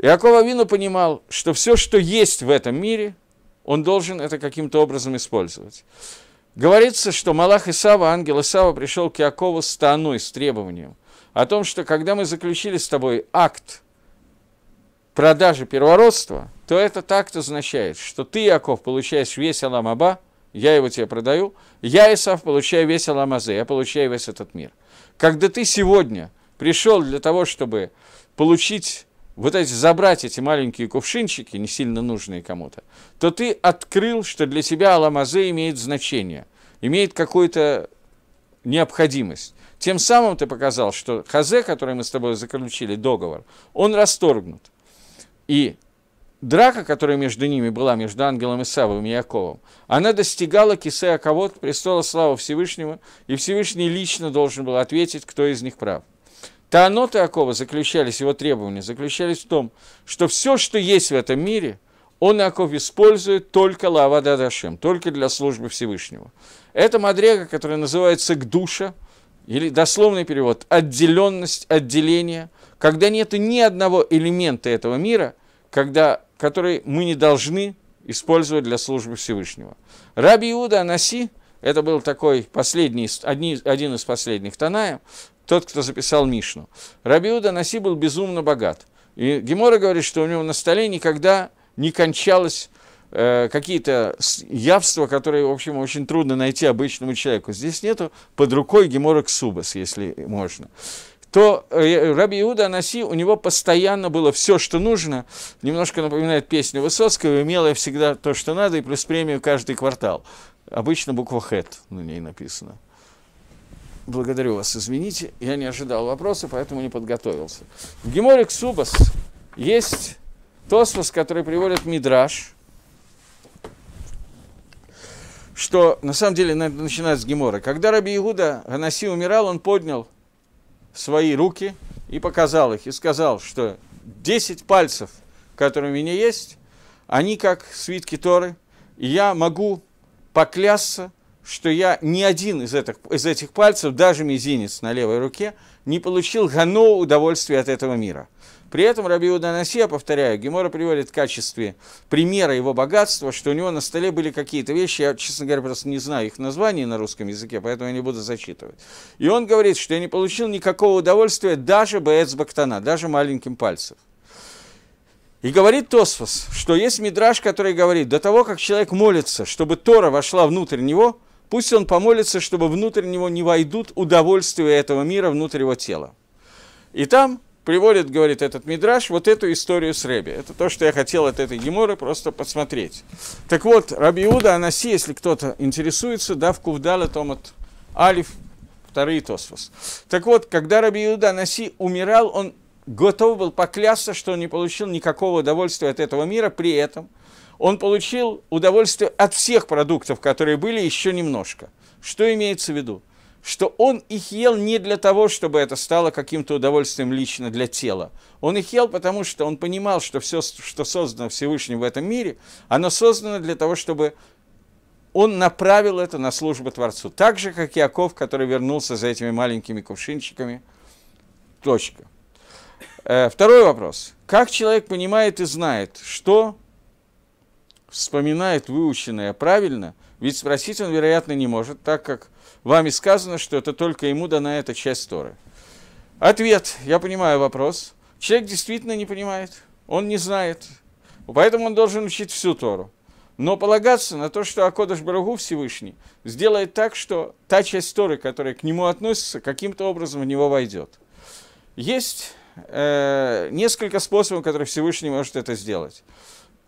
Иакова Вину понимал, что все, что есть в этом мире, он должен это каким-то образом использовать. Говорится, что Малах и Сава ангел Сава пришел к Якову с таной, с требованием о том, что когда мы заключили с тобой акт продажи первородства, то это так-то означает, что ты, Яков, получаешь весь Аламаба, я его тебе продаю, я, Исав, получаю весь Аламазе, я получаю весь этот мир. Когда ты сегодня пришел для того, чтобы получить вот эти, забрать эти маленькие кувшинчики, не сильно нужные кому-то, то ты открыл, что для тебя Аламазе имеет значение, имеет какую-то необходимость. Тем самым ты показал, что Хазе, который мы с тобой заключили договор, он расторгнут. И драка, которая между ними была, между ангелом Исавовым и Яковом, она достигала кисе Аковод, престола славы Всевышнего, и Всевышний лично должен был ответить, кто из них прав. Тааноты Акова заключались, его требования заключались в том, что все, что есть в этом мире, он Аков использует только Лава Дадашем, только для службы Всевышнего. Это мадрега, которая называется «Гдуша», или дословный перевод «отделенность», «отделение», когда нет ни одного элемента этого мира, когда, который мы не должны использовать для службы Всевышнего. Раби Иуда Анаси, это был такой последний, одни, один из последних таная, тот, кто записал Мишну. Раби Иуда Анаси был безумно богат. И Гемора говорит, что у него на столе никогда не кончалось э, какие-то явства, которые, в общем, очень трудно найти обычному человеку. Здесь нету под рукой Гемора Ксубас, если можно то э, Раби Иуда Анаси, у него постоянно было все, что нужно. Немножко напоминает песню Высоцкого, имела всегда то, что надо, и плюс премию каждый квартал. Обычно буква «хэт» на ней написана. Благодарю вас, извините, я не ожидал вопроса, поэтому не подготовился. В Геморе Ксубас есть Тосфос, который приводит Мидраш, что на самом деле надо начинать с Гемора. Когда Раби Иуда Анаси умирал, он поднял свои руки и показал их, и сказал, что 10 пальцев, которые у меня есть, они как свитки Торы, и я могу поклясться, что я ни один из этих, из этих пальцев, даже мизинец на левой руке, не получил гано удовольствия от этого мира. При этом Рабиу Данаси, я повторяю, Гемора приводит в качестве примера его богатства, что у него на столе были какие-то вещи, я, честно говоря, просто не знаю их названий на русском языке, поэтому я не буду зачитывать. И он говорит, что я не получил никакого удовольствия даже Бээц Бактана, даже маленьким пальцем. И говорит Тосфос, что есть мидраж, который говорит, до того, как человек молится, чтобы Тора вошла внутрь него, пусть он помолится, чтобы внутрь него не войдут удовольствия этого мира внутрь его тела. И там приводит, говорит этот Мидраш, вот эту историю с Рэби. Это то, что я хотел от этой Геморы просто посмотреть. Так вот, Рабиуда Анаси, если кто-то интересуется, да, в Кувдале Томат Алиф, вторые Тосфос. Так вот, когда Рабиуда Анаси умирал, он готов был поклясться, что он не получил никакого удовольствия от этого мира, при этом он получил удовольствие от всех продуктов, которые были, еще немножко. Что имеется в виду? что он их ел не для того, чтобы это стало каким-то удовольствием лично для тела. Он их ел, потому что он понимал, что все, что создано Всевышним в этом мире, оно создано для того, чтобы он направил это на службу Творцу. Так же, как Яков, который вернулся за этими маленькими кувшинчиками. Точка. Э, второй вопрос. Как человек понимает и знает, что вспоминает выученное правильно, ведь спросить он, вероятно, не может, так как вами сказано, что это только ему дана эта часть Торы. Ответ, я понимаю вопрос. Человек действительно не понимает, он не знает, поэтому он должен учить всю Тору. Но полагаться на то, что Акодыш Барагу Всевышний сделает так, что та часть Торы, которая к нему относится, каким-то образом в него войдет. Есть э, несколько способов, которые Всевышний может это сделать.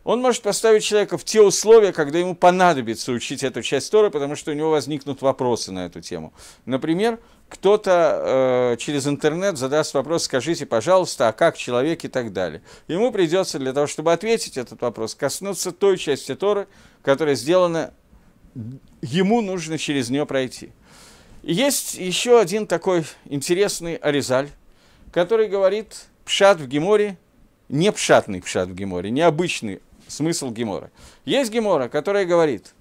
Он может поставить человека в те условия, когда ему понадобится учить эту часть Торы, потому что у него возникнут вопросы на эту тему. Например, кто-то э, через интернет задаст вопрос, скажите, пожалуйста, а как человек и так далее. Ему придется для того, чтобы ответить этот вопрос, коснуться той части Торы, которая сделана, ему нужно через нее пройти. есть еще один такой интересный Аризаль, который говорит, пшат в Геморе, не пшатный пшат в Геморе, необычный смысл Гемора. Есть Гемора, которая говорит,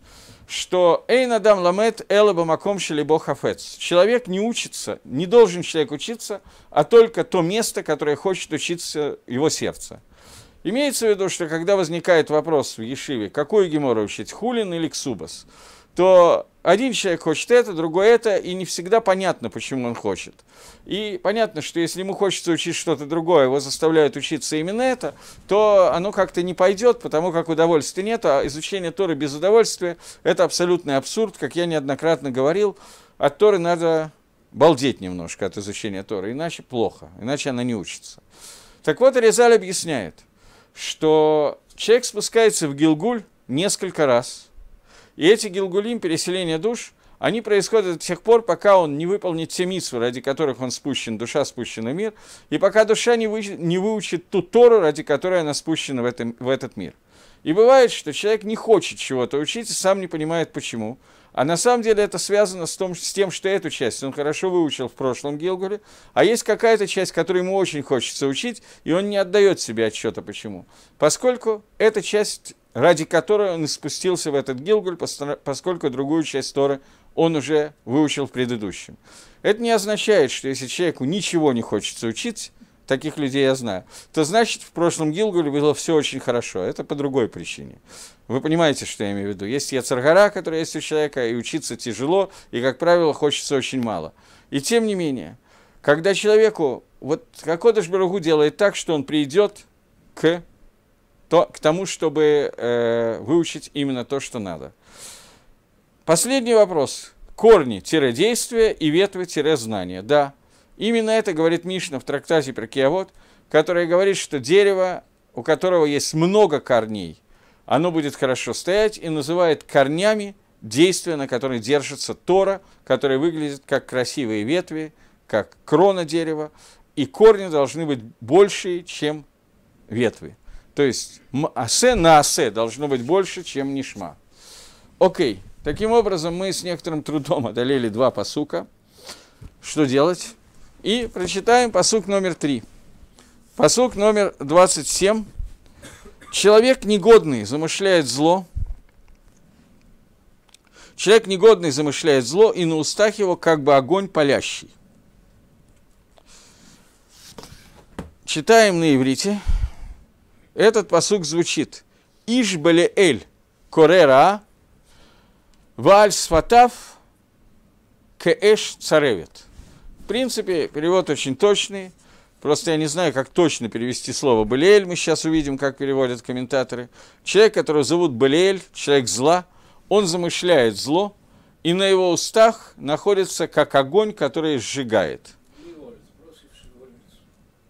что «Эйн Адам Ламет Эла Бамаком Шелебо Хафец». Человек не учится, не должен человек учиться, а только то место, которое хочет учиться его сердце. Имеется в виду, что когда возникает вопрос в Ешиве, какую Гемору учить, Хулин или Ксубас – то один человек хочет это, другой это, и не всегда понятно, почему он хочет. И понятно, что если ему хочется учить что-то другое, его заставляют учиться именно это, то оно как-то не пойдет, потому как удовольствия нет, а изучение Торы без удовольствия – это абсолютный абсурд, как я неоднократно говорил, от Торы надо балдеть немножко от изучения Торы, иначе плохо, иначе она не учится. Так вот, Резаль объясняет, что человек спускается в Гилгуль несколько раз – и эти гилгулим, переселение душ, они происходят до тех пор, пока он не выполнит те митсвы, ради которых он спущен, душа спущена в мир, и пока душа не, вы, не выучит ту Тору, ради которой она спущена в, этом, в этот мир. И бывает, что человек не хочет чего-то учить и сам не понимает почему. А на самом деле это связано с, том, с тем, что эту часть он хорошо выучил в прошлом гилгуле. а есть какая-то часть, которую ему очень хочется учить, и он не отдает себе отчета почему. Поскольку эта часть, ради которой он спустился в этот Гилгуль, поскольку другую часть Торы он уже выучил в предыдущем. Это не означает, что если человеку ничего не хочется учить, Таких людей я знаю. То значит, в прошлом Гилгуле было все очень хорошо. Это по другой причине. Вы понимаете, что я имею в виду. Есть яцергара, которая есть у человека, и учиться тяжело, и, как правило, хочется очень мало. И тем не менее, когда человеку, вот Кодыш Барагу делает так, что он придет к, то, к тому, чтобы э, выучить именно то, что надо. Последний вопрос. Корни-действия и ветвы-знания. Да, Именно это говорит Мишна в трактате про Киавод, который говорит, что дерево, у которого есть много корней, оно будет хорошо стоять и называет корнями действия, на которые держится Тора, которые выглядят как красивые ветви, как крона дерева, и корни должны быть больше, чем ветви. То есть асе на асе должно быть больше, чем нишма. Окей, таким образом мы с некоторым трудом одолели два посука. Что делать? И прочитаем посук номер три. Посук номер 27. Человек негодный замышляет зло. Человек негодный замышляет зло, и на устах его как бы огонь палящий. Читаем на иврите. Этот посук звучит. Ишбале эль корера валь сватав кеэш царевит. В принципе, перевод очень точный. Просто я не знаю, как точно перевести слово «Балиэль». Мы сейчас увидим, как переводят комментаторы. Человек, которого зовут Балиэль, человек зла, он замышляет зло, и на его устах находится как огонь, который сжигает.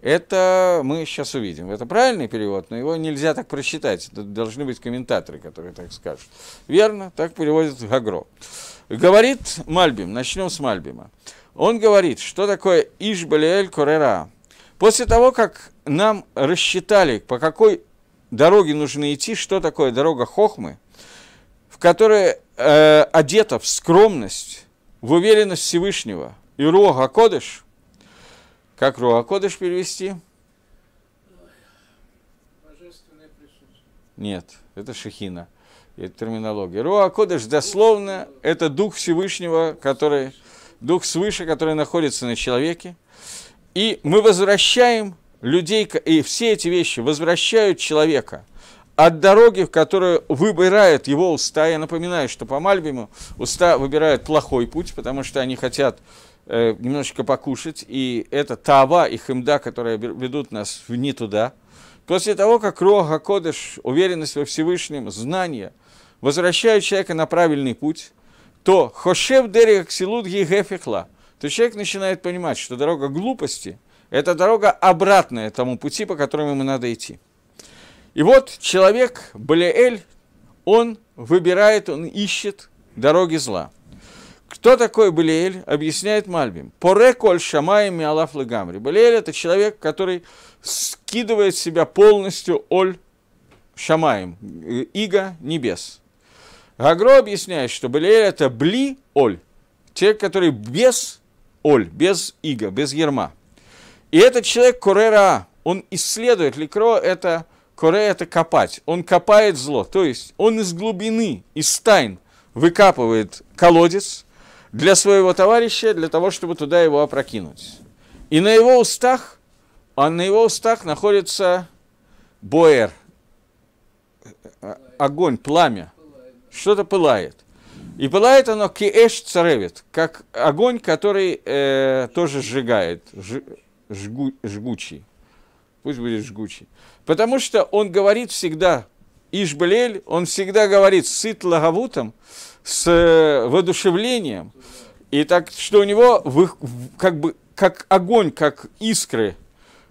Это мы сейчас увидим. Это правильный перевод, но его нельзя так прочитать. Это должны быть комментаторы, которые так скажут. Верно, так переводит Гагро. Говорит Мальбим, начнем с Мальбима. Он говорит, что такое Ишбалиэль Курера После того, как нам рассчитали, по какой дороге нужно идти, что такое дорога Хохмы, в которой э, одета в скромность, в уверенность Всевышнего и Руаха Кодыш, как Руаха Кодыш перевести? Нет, это Шехина, это терминология. Руа Кодыш дословно – это Дух Всевышнего, который дух свыше, который находится на человеке. И мы возвращаем людей, и все эти вещи возвращают человека от дороги, в которую выбирает его уста. Я напоминаю, что по Мальбиму уста выбирают плохой путь, потому что они хотят э, немножечко покушать, и это тава и химда, которые ведут нас в не туда. После того, как Рога Кодыш, уверенность во Всевышнем, знание, возвращают человека на правильный путь – то хошев дерек силут гефихла, то человек начинает понимать, что дорога глупости – это дорога обратная тому пути, по которому ему надо идти. И вот человек, Балиэль, он выбирает, он ищет дороги зла. Кто такой Балиэль, объясняет Мальбим. Поре коль шамаем алаф лагамри. Балиэль – это человек, который скидывает себя полностью оль шамаем, э, иго небес – Гагро объясняет, что Белиэль это бли оль, человек, который без оль, без ига, без ерма. И этот человек Корера, он исследует, ликро это, коре это копать, он копает зло, то есть он из глубины, из тайн выкапывает колодец для своего товарища, для того, чтобы туда его опрокинуть. И на его устах, а на его устах находится боэр, огонь, пламя, что-то пылает. И пылает оно киэш царевит, как огонь, который э, тоже сжигает, ж, жгу, жгучий. Пусть будет жгучий. Потому что он говорит всегда, Ишбелель, он всегда говорит сыт лагавутом, с э, воодушевлением. И так, что у него вы, как бы как огонь, как искры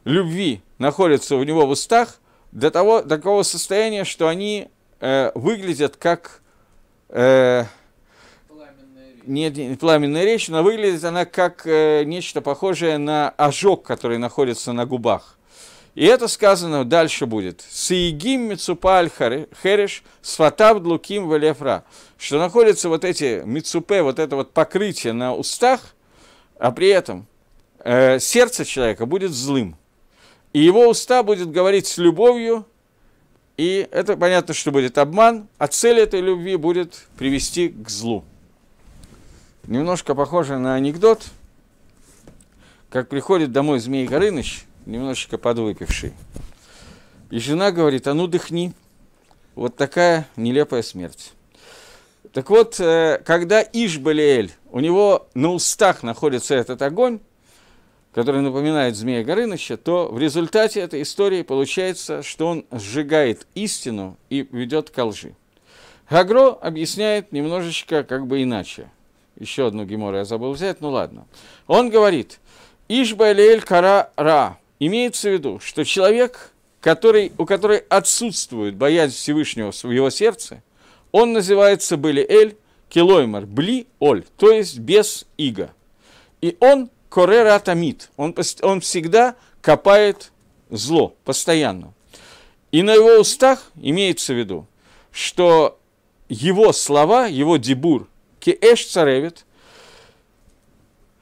любви находятся у него в устах, до того, до такого состояния, что они э, выглядят как э, нет, не, пламенная речь, но выглядит она как э, нечто похожее на ожог, который находится на губах. И это сказано дальше будет. Сиегим мецупа хереш сватаб длуким валефра. Что находятся вот эти мицупе, вот это вот покрытие на устах, а при этом э, сердце человека будет злым. И его уста будет говорить с любовью и это понятно, что будет обман, а цель этой любви будет привести к злу. Немножко похоже на анекдот, как приходит домой Змей Горыныч, немножечко подвыпивший. И жена говорит, а ну дыхни. Вот такая нелепая смерть. Так вот, э, когда Ишбалиэль, у него на устах находится этот огонь, который напоминает Змея Горыныча, то в результате этой истории получается, что он сжигает истину и ведет к лжи. Гагро объясняет немножечко как бы иначе. Еще одну гемору я забыл взять, ну ладно. Он говорит, Ишбайлель кара ра. Имеется в виду, что человек, который, у которого отсутствует боязнь Всевышнего в его сердце, он называется были эль, килоймар, бли, оль, то есть без иго. И он корер атомит. Он, он всегда копает зло, постоянно. И на его устах имеется в виду, что его слова, его дебур, кеэш царевит,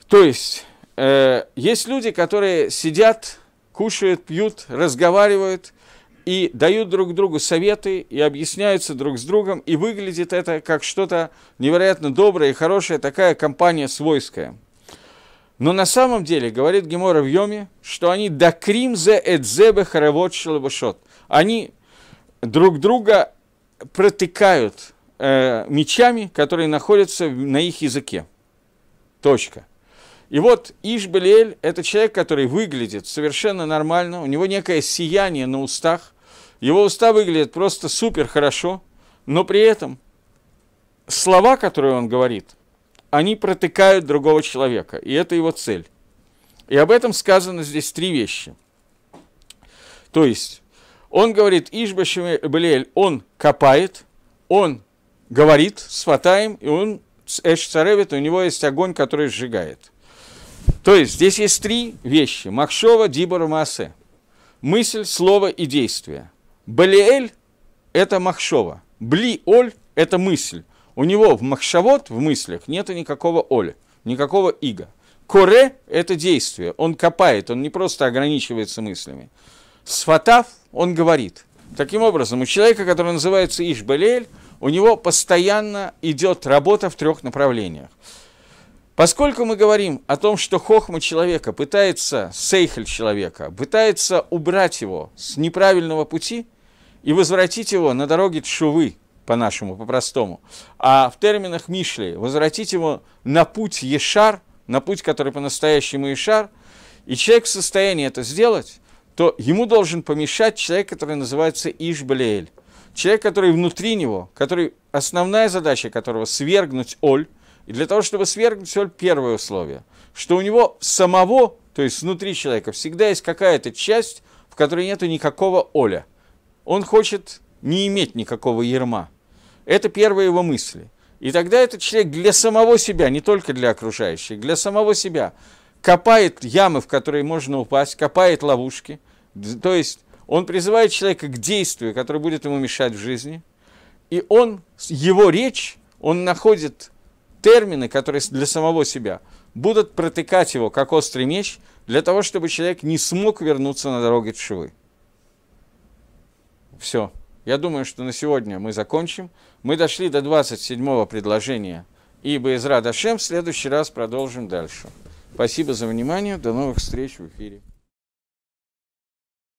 то есть э, есть люди, которые сидят, кушают, пьют, разговаривают и дают друг другу советы и объясняются друг с другом, и выглядит это как что-то невероятно доброе и хорошее, такая компания свойская – но на самом деле, говорит Гемора в Йоме, что они дакрим за эдзебе хоровод шалабашот. Они друг друга протыкают э, мечами, которые находятся на их языке. Точка. И вот Ишбелель – это человек, который выглядит совершенно нормально, у него некое сияние на устах, его уста выглядят просто супер хорошо, но при этом слова, которые он говорит – они протыкают другого человека, и это его цель. И об этом сказано здесь три вещи. То есть, он говорит, Ишбашемелель, он копает, он говорит с Фатаем, и он с Эшцаревит, у него есть огонь, который сжигает. То есть, здесь есть три вещи. Махшова, Дибор, Масе, Мысль, слово и действие. Балиэль – это Махшова. Бли Оль это мысль. У него в махшавот в мыслях, нет никакого оля, никакого ига. Коре – это действие, он копает, он не просто ограничивается мыслями. Сватав он говорит. Таким образом, у человека, который называется Ишбалель, у него постоянно идет работа в трех направлениях. Поскольку мы говорим о том, что хохма человека пытается, сейхль человека, пытается убрать его с неправильного пути и возвратить его на дороге тшувы, по-нашему, по-простому, а в терминах Мишли, возвратить его на путь Ешар, на путь, который по-настоящему Ешар, и человек в состоянии это сделать, то ему должен помешать человек, который называется Ишблеэль. Человек, который внутри него, который основная задача которого – свергнуть Оль. И для того, чтобы свергнуть Оль, первое условие, что у него самого, то есть внутри человека, всегда есть какая-то часть, в которой нету никакого Оля. Он хочет не иметь никакого ерма. Это первые его мысли. И тогда этот человек для самого себя, не только для окружающих, для самого себя копает ямы, в которые можно упасть, копает ловушки. То есть он призывает человека к действию, которое будет ему мешать в жизни. И он, его речь, он находит термины, которые для самого себя будут протыкать его, как острый меч, для того, чтобы человек не смог вернуться на дороге Тшивы. Все. Я думаю, что на сегодня мы закончим. Мы дошли до 27-го предложения. И Боизра Дашем в следующий раз продолжим дальше. Спасибо за внимание. До новых встреч в эфире.